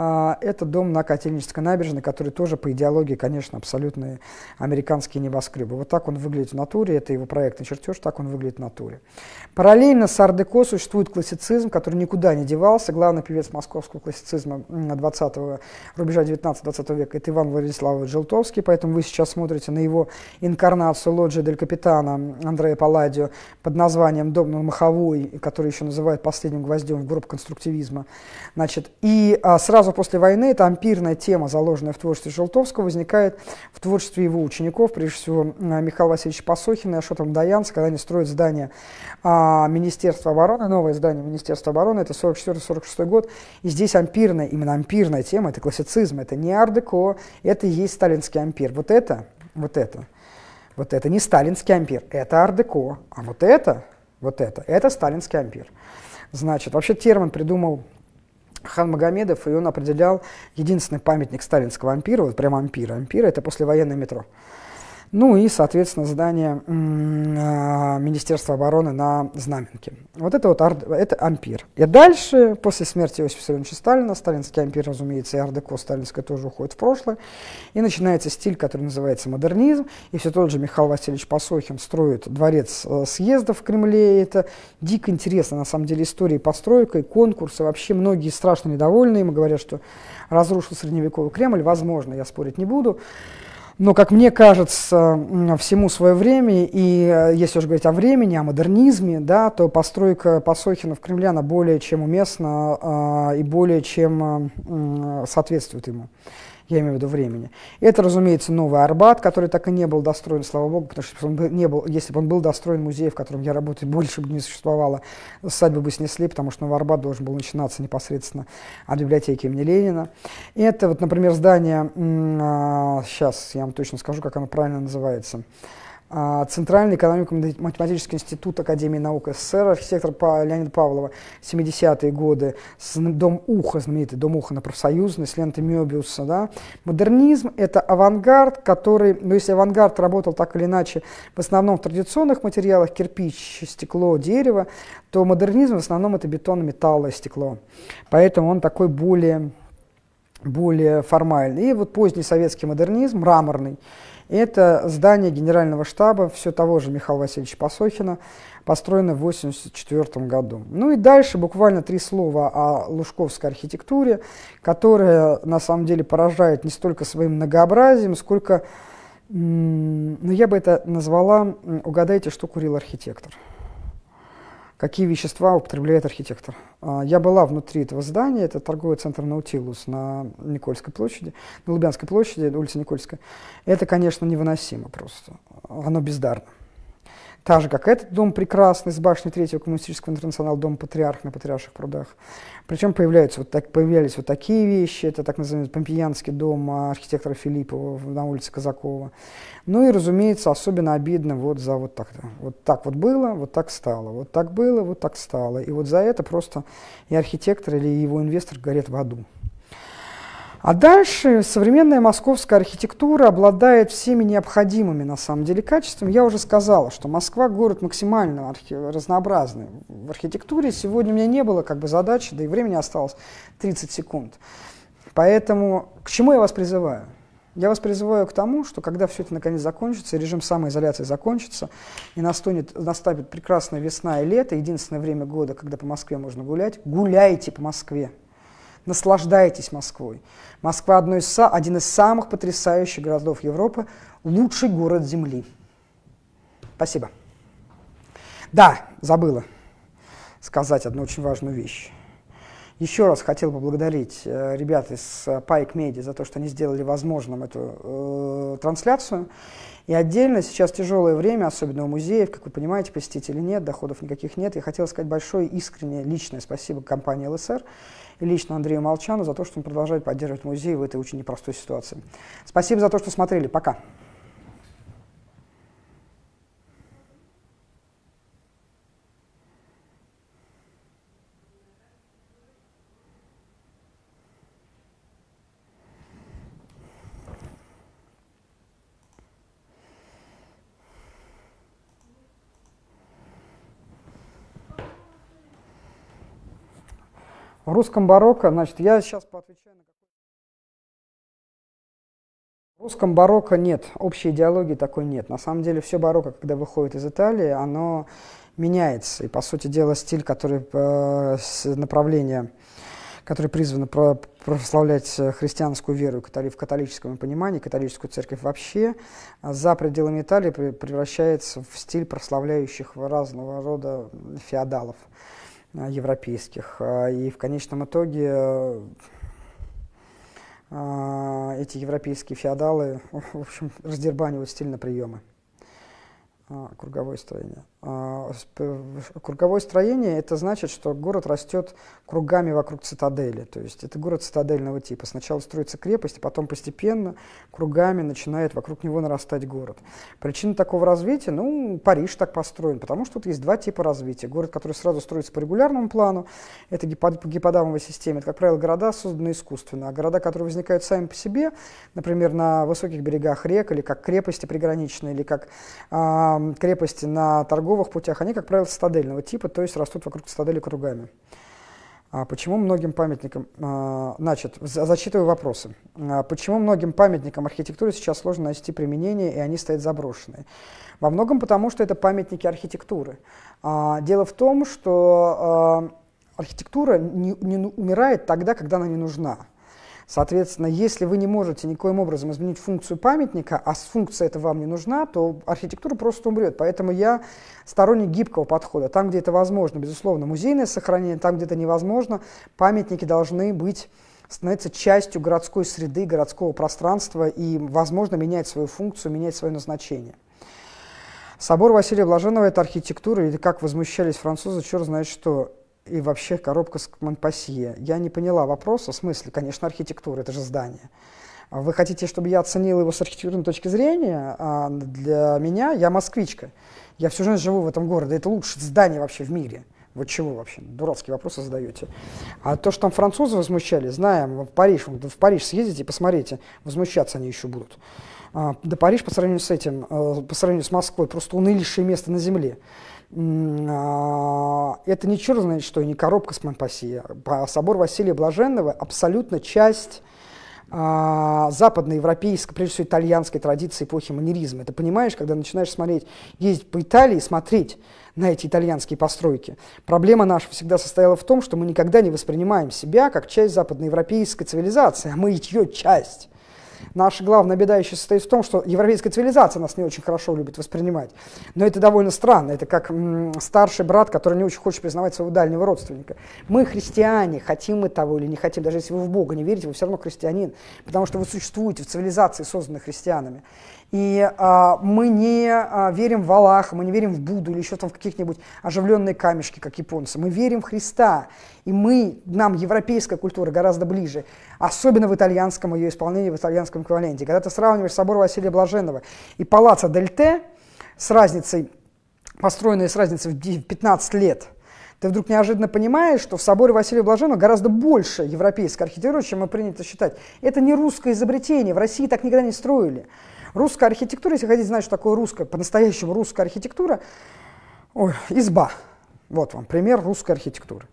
А, это дом на Котельнической набережной, который тоже по идеологии, конечно, абсолютные американские небоскребы. Вот так он выглядит в натуре, это его проектный чертеж, так он выглядит в натуре. Параллельно с Ардеко существует классицизм, который никуда не девался. Главный певец московского классицизма 20 рубежа 19-20 века – это Иван Владиславович Желтовский, поэтому вы сейчас смотрите на его инкарнацию лоджи Дель Капитана Андрея Палладио под названием «Дом на Маховой», который еще называют последним гвоздем в группу конструктивизма. Значит, и а, сразу сразу после войны эта ампирная тема, заложенная в творчестве Желтовского, возникает в творчестве его учеников, прежде всего Михаила Васильевича Пасохина и Ашотом Даянца, когда они строят здание а, Министерства обороны, новое здание Министерства обороны, это 44-46 год, и здесь ампирная, именно ампирная тема, это классицизм, это не ардеко, это и есть сталинский ампир. Вот это, вот это, вот это не сталинский ампир, это ардеко, а вот это, вот это, это сталинский ампир. Значит, вообще термин придумал хан Магомедов, и он определял единственный памятник сталинского ампира, вот прям ампира. Ампира – это послевоенное метро. Ну и, соответственно, здание а, Министерства обороны на Знаменке. Вот это вот арт, это ампир. И дальше, после смерти Иосифа Виссарионовича Сталина, сталинский ампир, разумеется, и ардеко сталинское тоже уходит в прошлое, и начинается стиль, который называется модернизм, и все тот же Михаил Васильевич Посохин строит дворец э, съезда в Кремле, и это дико интересно, на самом деле, истории постройка и конкурсы, вообще многие страшно недовольны, им говорят, что разрушил средневековый Кремль, возможно, я спорить не буду, но, как мне кажется, всему свое время, и э, если уж говорить о времени, о модернизме, да, то постройка Посохина в Кремле, она более чем уместна э, и более чем э, соответствует ему я имею в виду времени. Это, разумеется, новый Арбат, который так и не был достроен, слава богу, потому что он был, не был, если бы он был достроен, музей, в котором я работаю, больше бы не существовало, садьбы бы снесли, потому что новый Арбат должен был начинаться непосредственно от библиотеки имени Ленина. Это вот, например, здание, а, сейчас я вам точно скажу, как оно правильно называется, а, Центральный экономико-математический институт Академии наук СССР, архитектор Леонида Павлова, 70-е годы, дом уха, знаменитый дом уха на профсоюзной, с лентой Мёбиуса. Да? Модернизм — это авангард, который, ну если авангард работал так или иначе в основном в традиционных материалах, кирпич, стекло, дерево, то модернизм в основном это бетон, металл и стекло. Поэтому он такой более, более формальный. И вот поздний советский модернизм, мраморный, это здание генерального штаба все того же Михаила Васильевича Посохина, построено в 1984 году. Ну и дальше буквально три слова о лужковской архитектуре, которая на самом деле поражает не столько своим многообразием, сколько, ну я бы это назвала, угадайте, что курил архитектор какие вещества употребляет архитектор. А, я была внутри этого здания, это торговый центр «Наутилус» на Никольской площади, на Лубянской площади, улица Никольская. Это, конечно, невыносимо просто, оно бездарно. Та же, как этот дом прекрасный с башней Третьего коммунистического интернационала, дом патриарх на Патриарших прудах. Причем появляются вот так, появлялись вот такие вещи, это так называемый Помпеянский дом архитектора Филиппова на улице Казакова. Ну и, разумеется, особенно обидно вот за вот так. Вот так вот было, вот так стало, вот так было, вот так стало. И вот за это просто и архитектор или его инвестор горят в аду. А дальше современная московская архитектура обладает всеми необходимыми на самом деле качествами. Я уже сказала, что Москва город максимально архи- разнообразный в архитектуре. Сегодня у меня не было как бы задачи, да и времени осталось 30 секунд. Поэтому к чему я вас призываю? Я вас призываю к тому, что когда все это наконец закончится, режим самоизоляции закончится, и настанет, наступит прекрасная весна и лето, единственное время года, когда по Москве можно гулять, гуляйте по Москве. Наслаждайтесь Москвой. Москва одно из, один из самых потрясающих городов Европы, лучший город Земли. Спасибо. Да, забыла сказать одну очень важную вещь. Еще раз хотел поблагодарить э, ребят из э, Pike Media за то, что они сделали возможным эту э, трансляцию. И отдельно сейчас тяжелое время, особенно у музеев, как вы понимаете, посетителей нет, доходов никаких нет. Я хотел сказать большое искреннее личное спасибо компании ЛСР лично Андрею Молчану за то, что он продолжает поддерживать музей в этой очень непростой ситуации. Спасибо за то, что смотрели. Пока. В русском барокко, значит, я сейчас поотвечаю на в русском барокко нет, общей идеологии такой нет. На самом деле все барокко, когда выходит из Италии, оно меняется. И, по сути дела, стиль, который, э, направление, которое призвано прославлять э, христианскую веру в католическом понимании, католическую церковь вообще, а за пределами Италии превращается в стиль прославляющих разного рода феодалов. Э, европейских. А, и в конечном итоге э, а, эти европейские феодалы, в общем, раздербанивают стиль на приемы а, круговое строение. А, круговое строение – это значит, что город растет кругами вокруг цитадели. То есть это город цитадельного типа. Сначала строится крепость, а потом постепенно кругами начинает вокруг него нарастать город. Причина такого развития – ну, Париж так построен, потому что тут есть два типа развития. Город, который сразу строится по регулярному плану, это гипод, по гиподамовой Это, как правило, города созданы искусственно. А города, которые возникают сами по себе, например, на высоких берегах рек, или как крепости приграничные, или как э, крепости на торговом торговых путях, они, как правило, стадельного типа, то есть растут вокруг стадели кругами. А почему многим памятникам, а, значит, зачитываю вопросы. А почему многим памятникам архитектуры сейчас сложно найти применение, и они стоят заброшенные? Во многом потому, что это памятники архитектуры. А, дело в том, что архитектура не, не умирает тогда, когда она не нужна. Соответственно, если вы не можете никоим образом изменить функцию памятника, а функция эта вам не нужна, то архитектура просто умрет. Поэтому я сторонник гибкого подхода. Там, где это возможно, безусловно, музейное сохранение, там, где это невозможно, памятники должны быть становиться частью городской среды, городского пространства и, возможно, менять свою функцию, менять свое назначение. Собор Василия Блаженного – это архитектура, или как возмущались французы, черт знает что и вообще коробка с Монпассье. Я не поняла вопроса, в смысле, конечно, архитектура, это же здание. Вы хотите, чтобы я оценил его с архитектурной точки зрения, а для меня я москвичка. Я всю жизнь живу в этом городе, это лучшее здание вообще в мире. Вот чего вообще? Дурацкие вопросы задаете. А то, что там французы возмущались, знаем, в Париж, в Париж съездите, и посмотрите, возмущаться они еще будут. А, да Париж по сравнению с этим, э, по сравнению с Москвой, просто унылейшее место на земле. А, это не черт что, не коробка с Монпассия. А, а собор Василия Блаженного абсолютно часть западноевропейской, прежде всего итальянской традиции эпохи манеризма. Это понимаешь, когда начинаешь смотреть, ездить по Италии, смотреть на эти итальянские постройки. Проблема наша всегда состояла в том, что мы никогда не воспринимаем себя как часть западноевропейской цивилизации, а мы ее часть. Наша главная беда еще состоит в том, что европейская цивилизация нас не очень хорошо любит воспринимать. Но это довольно странно. Это как старший брат, который не очень хочет признавать своего дальнего родственника. Мы христиане, хотим мы того или не хотим. Даже если вы в Бога не верите, вы все равно христианин. Потому что вы существуете в цивилизации, созданной христианами. И а, мы не а, верим в Аллаха, мы не верим в Будду или еще там в каких-нибудь оживленные камешки, как японцы. Мы верим в Христа. И мы, нам европейская культура гораздо ближе, особенно в итальянском ее исполнении, в итальянском эквиваленте. Когда ты сравниваешь собор Василия Блаженного и Палаццо Дельте с разницей, построенные с разницей в 15 лет – ты вдруг неожиданно понимаешь, что в соборе Василия Блаженного гораздо больше европейской архитектуры, чем мы принято считать. Это не русское изобретение, в России так никогда не строили. Русская архитектура, если хотите знать, что такое русская, по-настоящему русская архитектура, ой, изба. Вот вам пример русской архитектуры.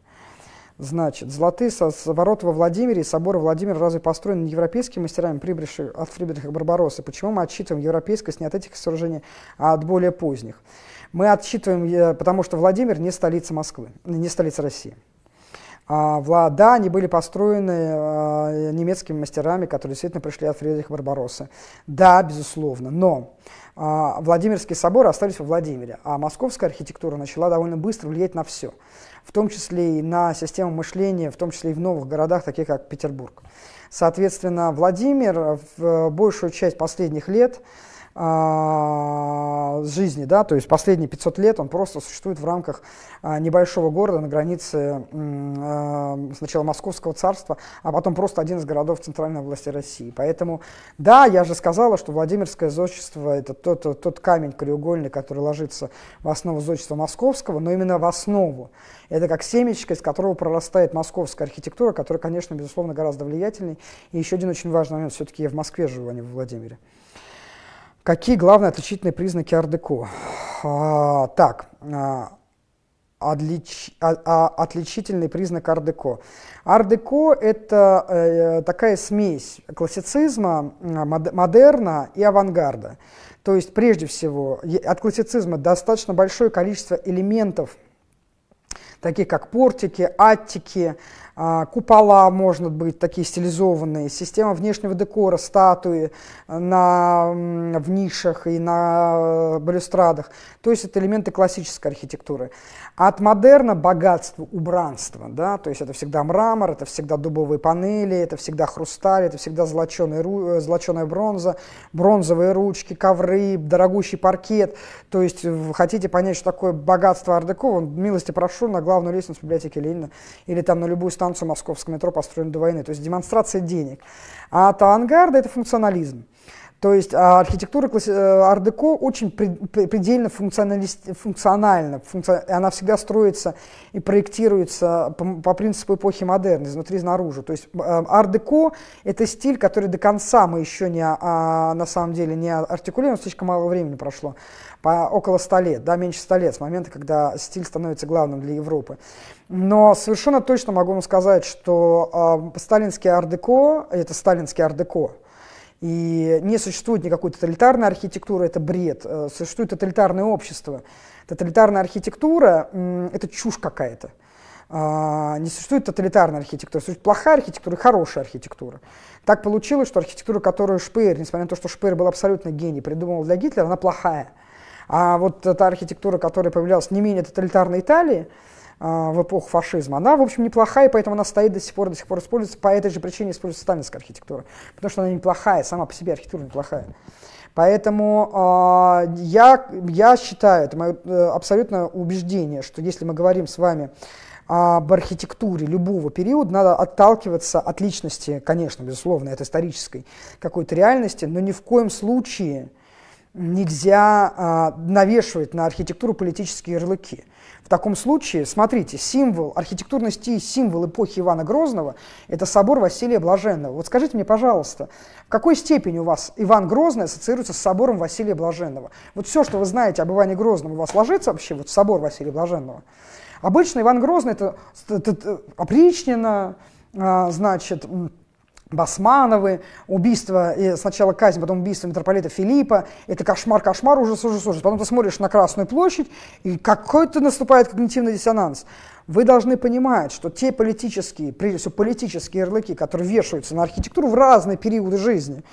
Значит, золотые со, со ворота во Владимире и соборы Владимира разве построены не европейскими мастерами, прибывшими от Фрибриха Барбаросса? Почему мы отсчитываем европейскость не от этих сооружений, а от более поздних? Мы отсчитываем, э, потому что Владимир не столица Москвы, не столица России. А Влада, они были построены э, немецкими мастерами, которые действительно пришли от Фридриха Барбаросса. Да, безусловно, но а, Владимирские соборы остались во Владимире, а московская архитектура начала довольно быстро влиять на все, в том числе и на систему мышления, в том числе и в новых городах, таких как Петербург. Соответственно, Владимир в большую часть последних лет а, жизни, да, то есть последние 500 лет он просто существует в рамках а, небольшого города на границе а, сначала Московского царства, а потом просто один из городов центральной власти России. Поэтому, да, я же сказала, что Владимирское зодчество – это тот, тот, тот камень краеугольный, который ложится в основу зодчества московского, но именно в основу. Это как семечко, из которого прорастает московская архитектура, которая, конечно, безусловно, гораздо влиятельнее И еще один очень важный момент, все-таки я в Москве живу, а не в Владимире. Какие главные отличительные признаки ардеко? А, так, а, отлич, а, а, отличительный признак ардеко. Ардеко это э, такая смесь классицизма, мод, модерна и авангарда. То есть, прежде всего, от классицизма достаточно большое количество элементов, таких как портики, аттики, а, купола, может быть, такие стилизованные, система внешнего декора, статуи э, на, в нишах и на э, балюстрадах. То есть это элементы классической архитектуры. от модерна богатство, убранства да, то есть это всегда мрамор, это всегда дубовые панели, это всегда хрусталь, это всегда золоченая, э, золоченая бронза, бронзовые ручки, ковры, дорогущий паркет. То есть вы хотите понять, что такое богатство ардеко, милости прошу на главную лестницу библиотеки Ленина или там на любую станцию станцию московского метро, построенную до войны. То есть демонстрация денег. А ангарда, это функционализм. То есть а, архитектура э, ардеко очень предельно функциональна, функци... она всегда строится и проектируется по, по принципу эпохи модерн, изнутри и снаружи. То есть а, ардеко это стиль, который до конца мы еще не, а, на самом деле не артикулируем, слишком мало времени прошло, по, около 100 лет, да, меньше 100 лет с момента, когда стиль становится главным для Европы. Но совершенно точно могу вам сказать, что э, сталинский ардеко, это сталинский ардеко, и не существует никакой тоталитарной архитектуры, это бред. Э, существует тоталитарное общество. Тоталитарная архитектура — это чушь какая-то. А, не существует тоталитарная архитектура, существует плохая архитектура и хорошая архитектура. Так получилось, что архитектура, которую Шпеер, несмотря на то, что Шпеер был абсолютно гений, придумал для Гитлера, она плохая. А вот та архитектура, которая появлялась не менее тоталитарной Италии, а, в эпоху фашизма, она, в общем, неплохая, поэтому она стоит до сих пор, до сих пор используется. По этой же причине используется сталинская архитектура, потому что она неплохая, сама по себе архитектура неплохая. Поэтому э, я, я считаю, это мое э, абсолютное убеждение, что если мы говорим с вами об архитектуре любого периода, надо отталкиваться от личности, конечно, безусловно, от исторической какой-то реальности, но ни в коем случае нельзя э, навешивать на архитектуру политические ярлыки. В таком случае, смотрите, символ, архитектурный стиль, символ эпохи Ивана Грозного – это собор Василия Блаженного. Вот скажите мне, пожалуйста, в какой степени у вас Иван Грозный ассоциируется с собором Василия Блаженного? Вот все, что вы знаете об Иване Грозном, у вас ложится вообще вот в собор Василия Блаженного? Обычно Иван Грозный – это, это, это опричнина, а, значит, Басмановы, убийство, э, сначала казнь, потом убийство митрополита Филиппа, это кошмар, кошмар, ужас, ужас, ужас. Потом ты смотришь на Красную площадь, и какой-то наступает когнитивный диссонанс. Вы должны понимать, что те политические, прежде всего политические ярлыки, которые вешаются на архитектуру в разные периоды жизни,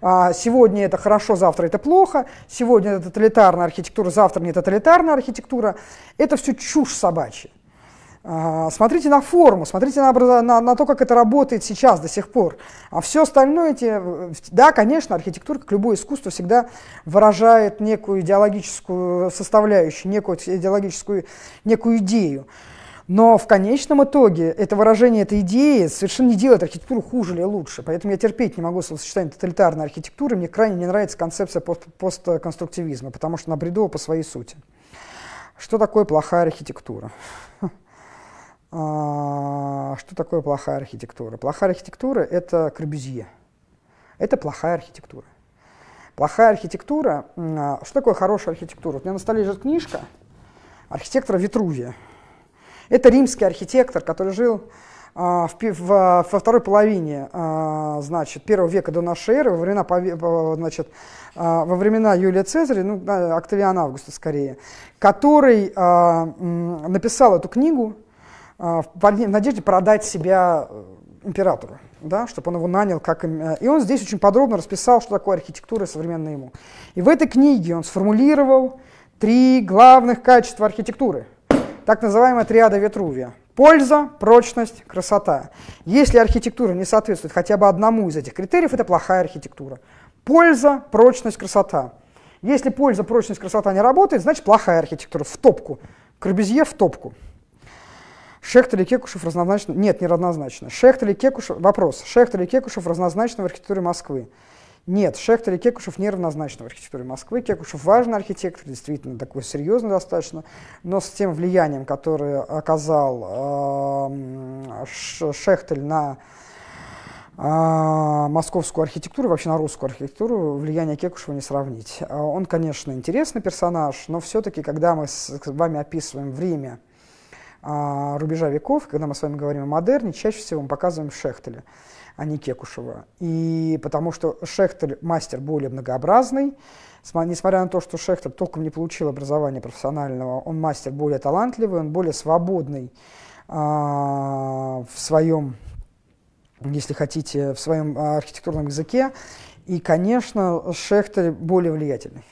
а, сегодня это хорошо, завтра это плохо, сегодня это тоталитарная архитектура, завтра не тоталитарная архитектура, это все чушь собачья. А, смотрите на форму, смотрите на, на, на то, как это работает сейчас до сих пор. А все остальное, эти, э, да, конечно, архитектура, как любое искусство, всегда выражает некую идеологическую составляющую, некую идеологическую, некую идею. Но в конечном итоге это выражение этой идеи совершенно не делает архитектуру хуже или лучше. Поэтому я терпеть не могу словосочетание тоталитарной архитектуры. Мне крайне не нравится концепция пост постконструктивизма, потому что она бредова по своей сути. Что такое плохая архитектура? А, что такое плохая архитектура? Плохая архитектура — это Корбюзье. Это плохая архитектура. Плохая архитектура... А, что такое хорошая архитектура? Вот у меня на столе лежит книжка архитектора Витрувия. Это римский архитектор, который жил а, в, в, во второй половине а, значит, первого века до нашей эры, во времена, значит, а, во времена Юлия Цезаря, ну, Октавиана Августа скорее, который а, м, написал эту книгу, а, в надежде продать себя э, императору, да, чтобы он его нанял как... Э, и он здесь очень подробно расписал, что такое архитектура современная ему. И в этой книге он сформулировал три главных качества архитектуры, так называемая триада Ветрувия. Польза, прочность, красота. Если архитектура не соответствует хотя бы одному из этих критериев, это плохая архитектура. Польза, прочность, красота. Если польза, прочность, красота не работает, значит плохая архитектура. В топку. Корбезье в топку. Шехтер и Кекушев разнозначно... Нет, не равнозначно. Шехтер и Кекушев... Вопрос. Шехтер и Кекушев разнозначно в архитектуре Москвы. Нет, Шехтер и Кекушев не неравнозначны в архитектуре Москвы. Кекушев важный архитектор, действительно такой серьезный достаточно, но с тем влиянием, которое оказал э, Шехтель на э, московскую архитектуру, вообще на русскую архитектуру, влияние Кекушева не сравнить. Э, он, конечно, интересный персонаж, но все-таки, когда мы с вами описываем время, а, рубежа веков, когда мы с вами говорим о модерне, чаще всего мы показываем Шехтеля, а не Кекушева. И потому что Шехтель мастер более многообразный, несмотря на то, что Шехтер толком не получил образования профессионального, он мастер более талантливый, он более свободный а, в своем, если хотите, в своем а, архитектурном языке. И, конечно, Шехтер более влиятельный,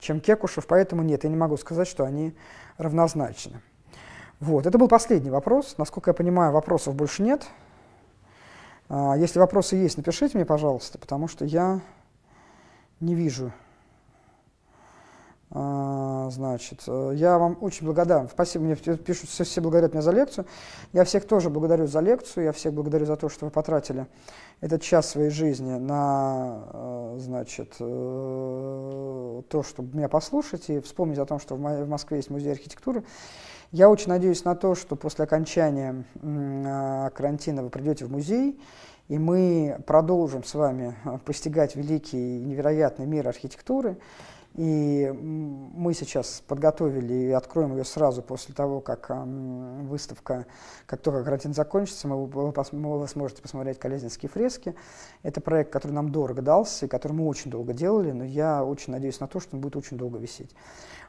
чем Кекушев, поэтому нет, я не могу сказать, что они равнозначны. Вот, это был последний вопрос. Насколько я понимаю, вопросов больше нет. А, если вопросы есть, напишите мне, пожалуйста, потому что я не вижу. А, значит, э, я вам очень благодарен. Спасибо, мне пишут, все, все благодарят меня за лекцию. Я всех тоже благодарю за лекцию, я всех благодарю за то, что вы потратили этот час своей жизни на, э, значит, э, то, чтобы меня послушать и вспомнить о том, что в Москве есть музей архитектуры. Я очень надеюсь на то, что после окончания а, карантина вы придете в музей, и мы продолжим с вами а, постигать великий и невероятный мир архитектуры. И мы сейчас подготовили и откроем ее сразу после того, как выставка, как только карантин закончится, мы, вы, вы сможете посмотреть «Колезинские фрески». Это проект, который нам дорого дался, и который мы очень долго делали, но я очень надеюсь на то, что он будет очень долго висеть.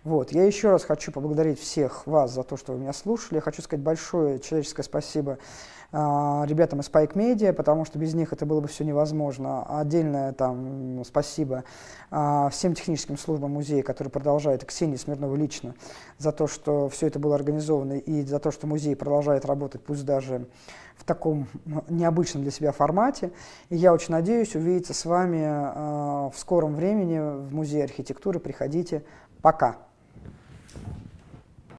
Вот. Я еще раз хочу поблагодарить всех вас за то, что вы меня слушали. Я хочу сказать большое человеческое Спасибо а, ребятам из Spike Media, потому что без них это было бы все невозможно. Отдельное там ну, спасибо а, всем техническим службам музея, которые продолжают, и Ксении Смирновой лично, за то, что все это было организовано, и за то, что музей продолжает работать, пусть даже в таком ну, необычном для себя формате. И я очень надеюсь увидеться с вами а, в скором времени в Музее архитектуры. Приходите. Пока.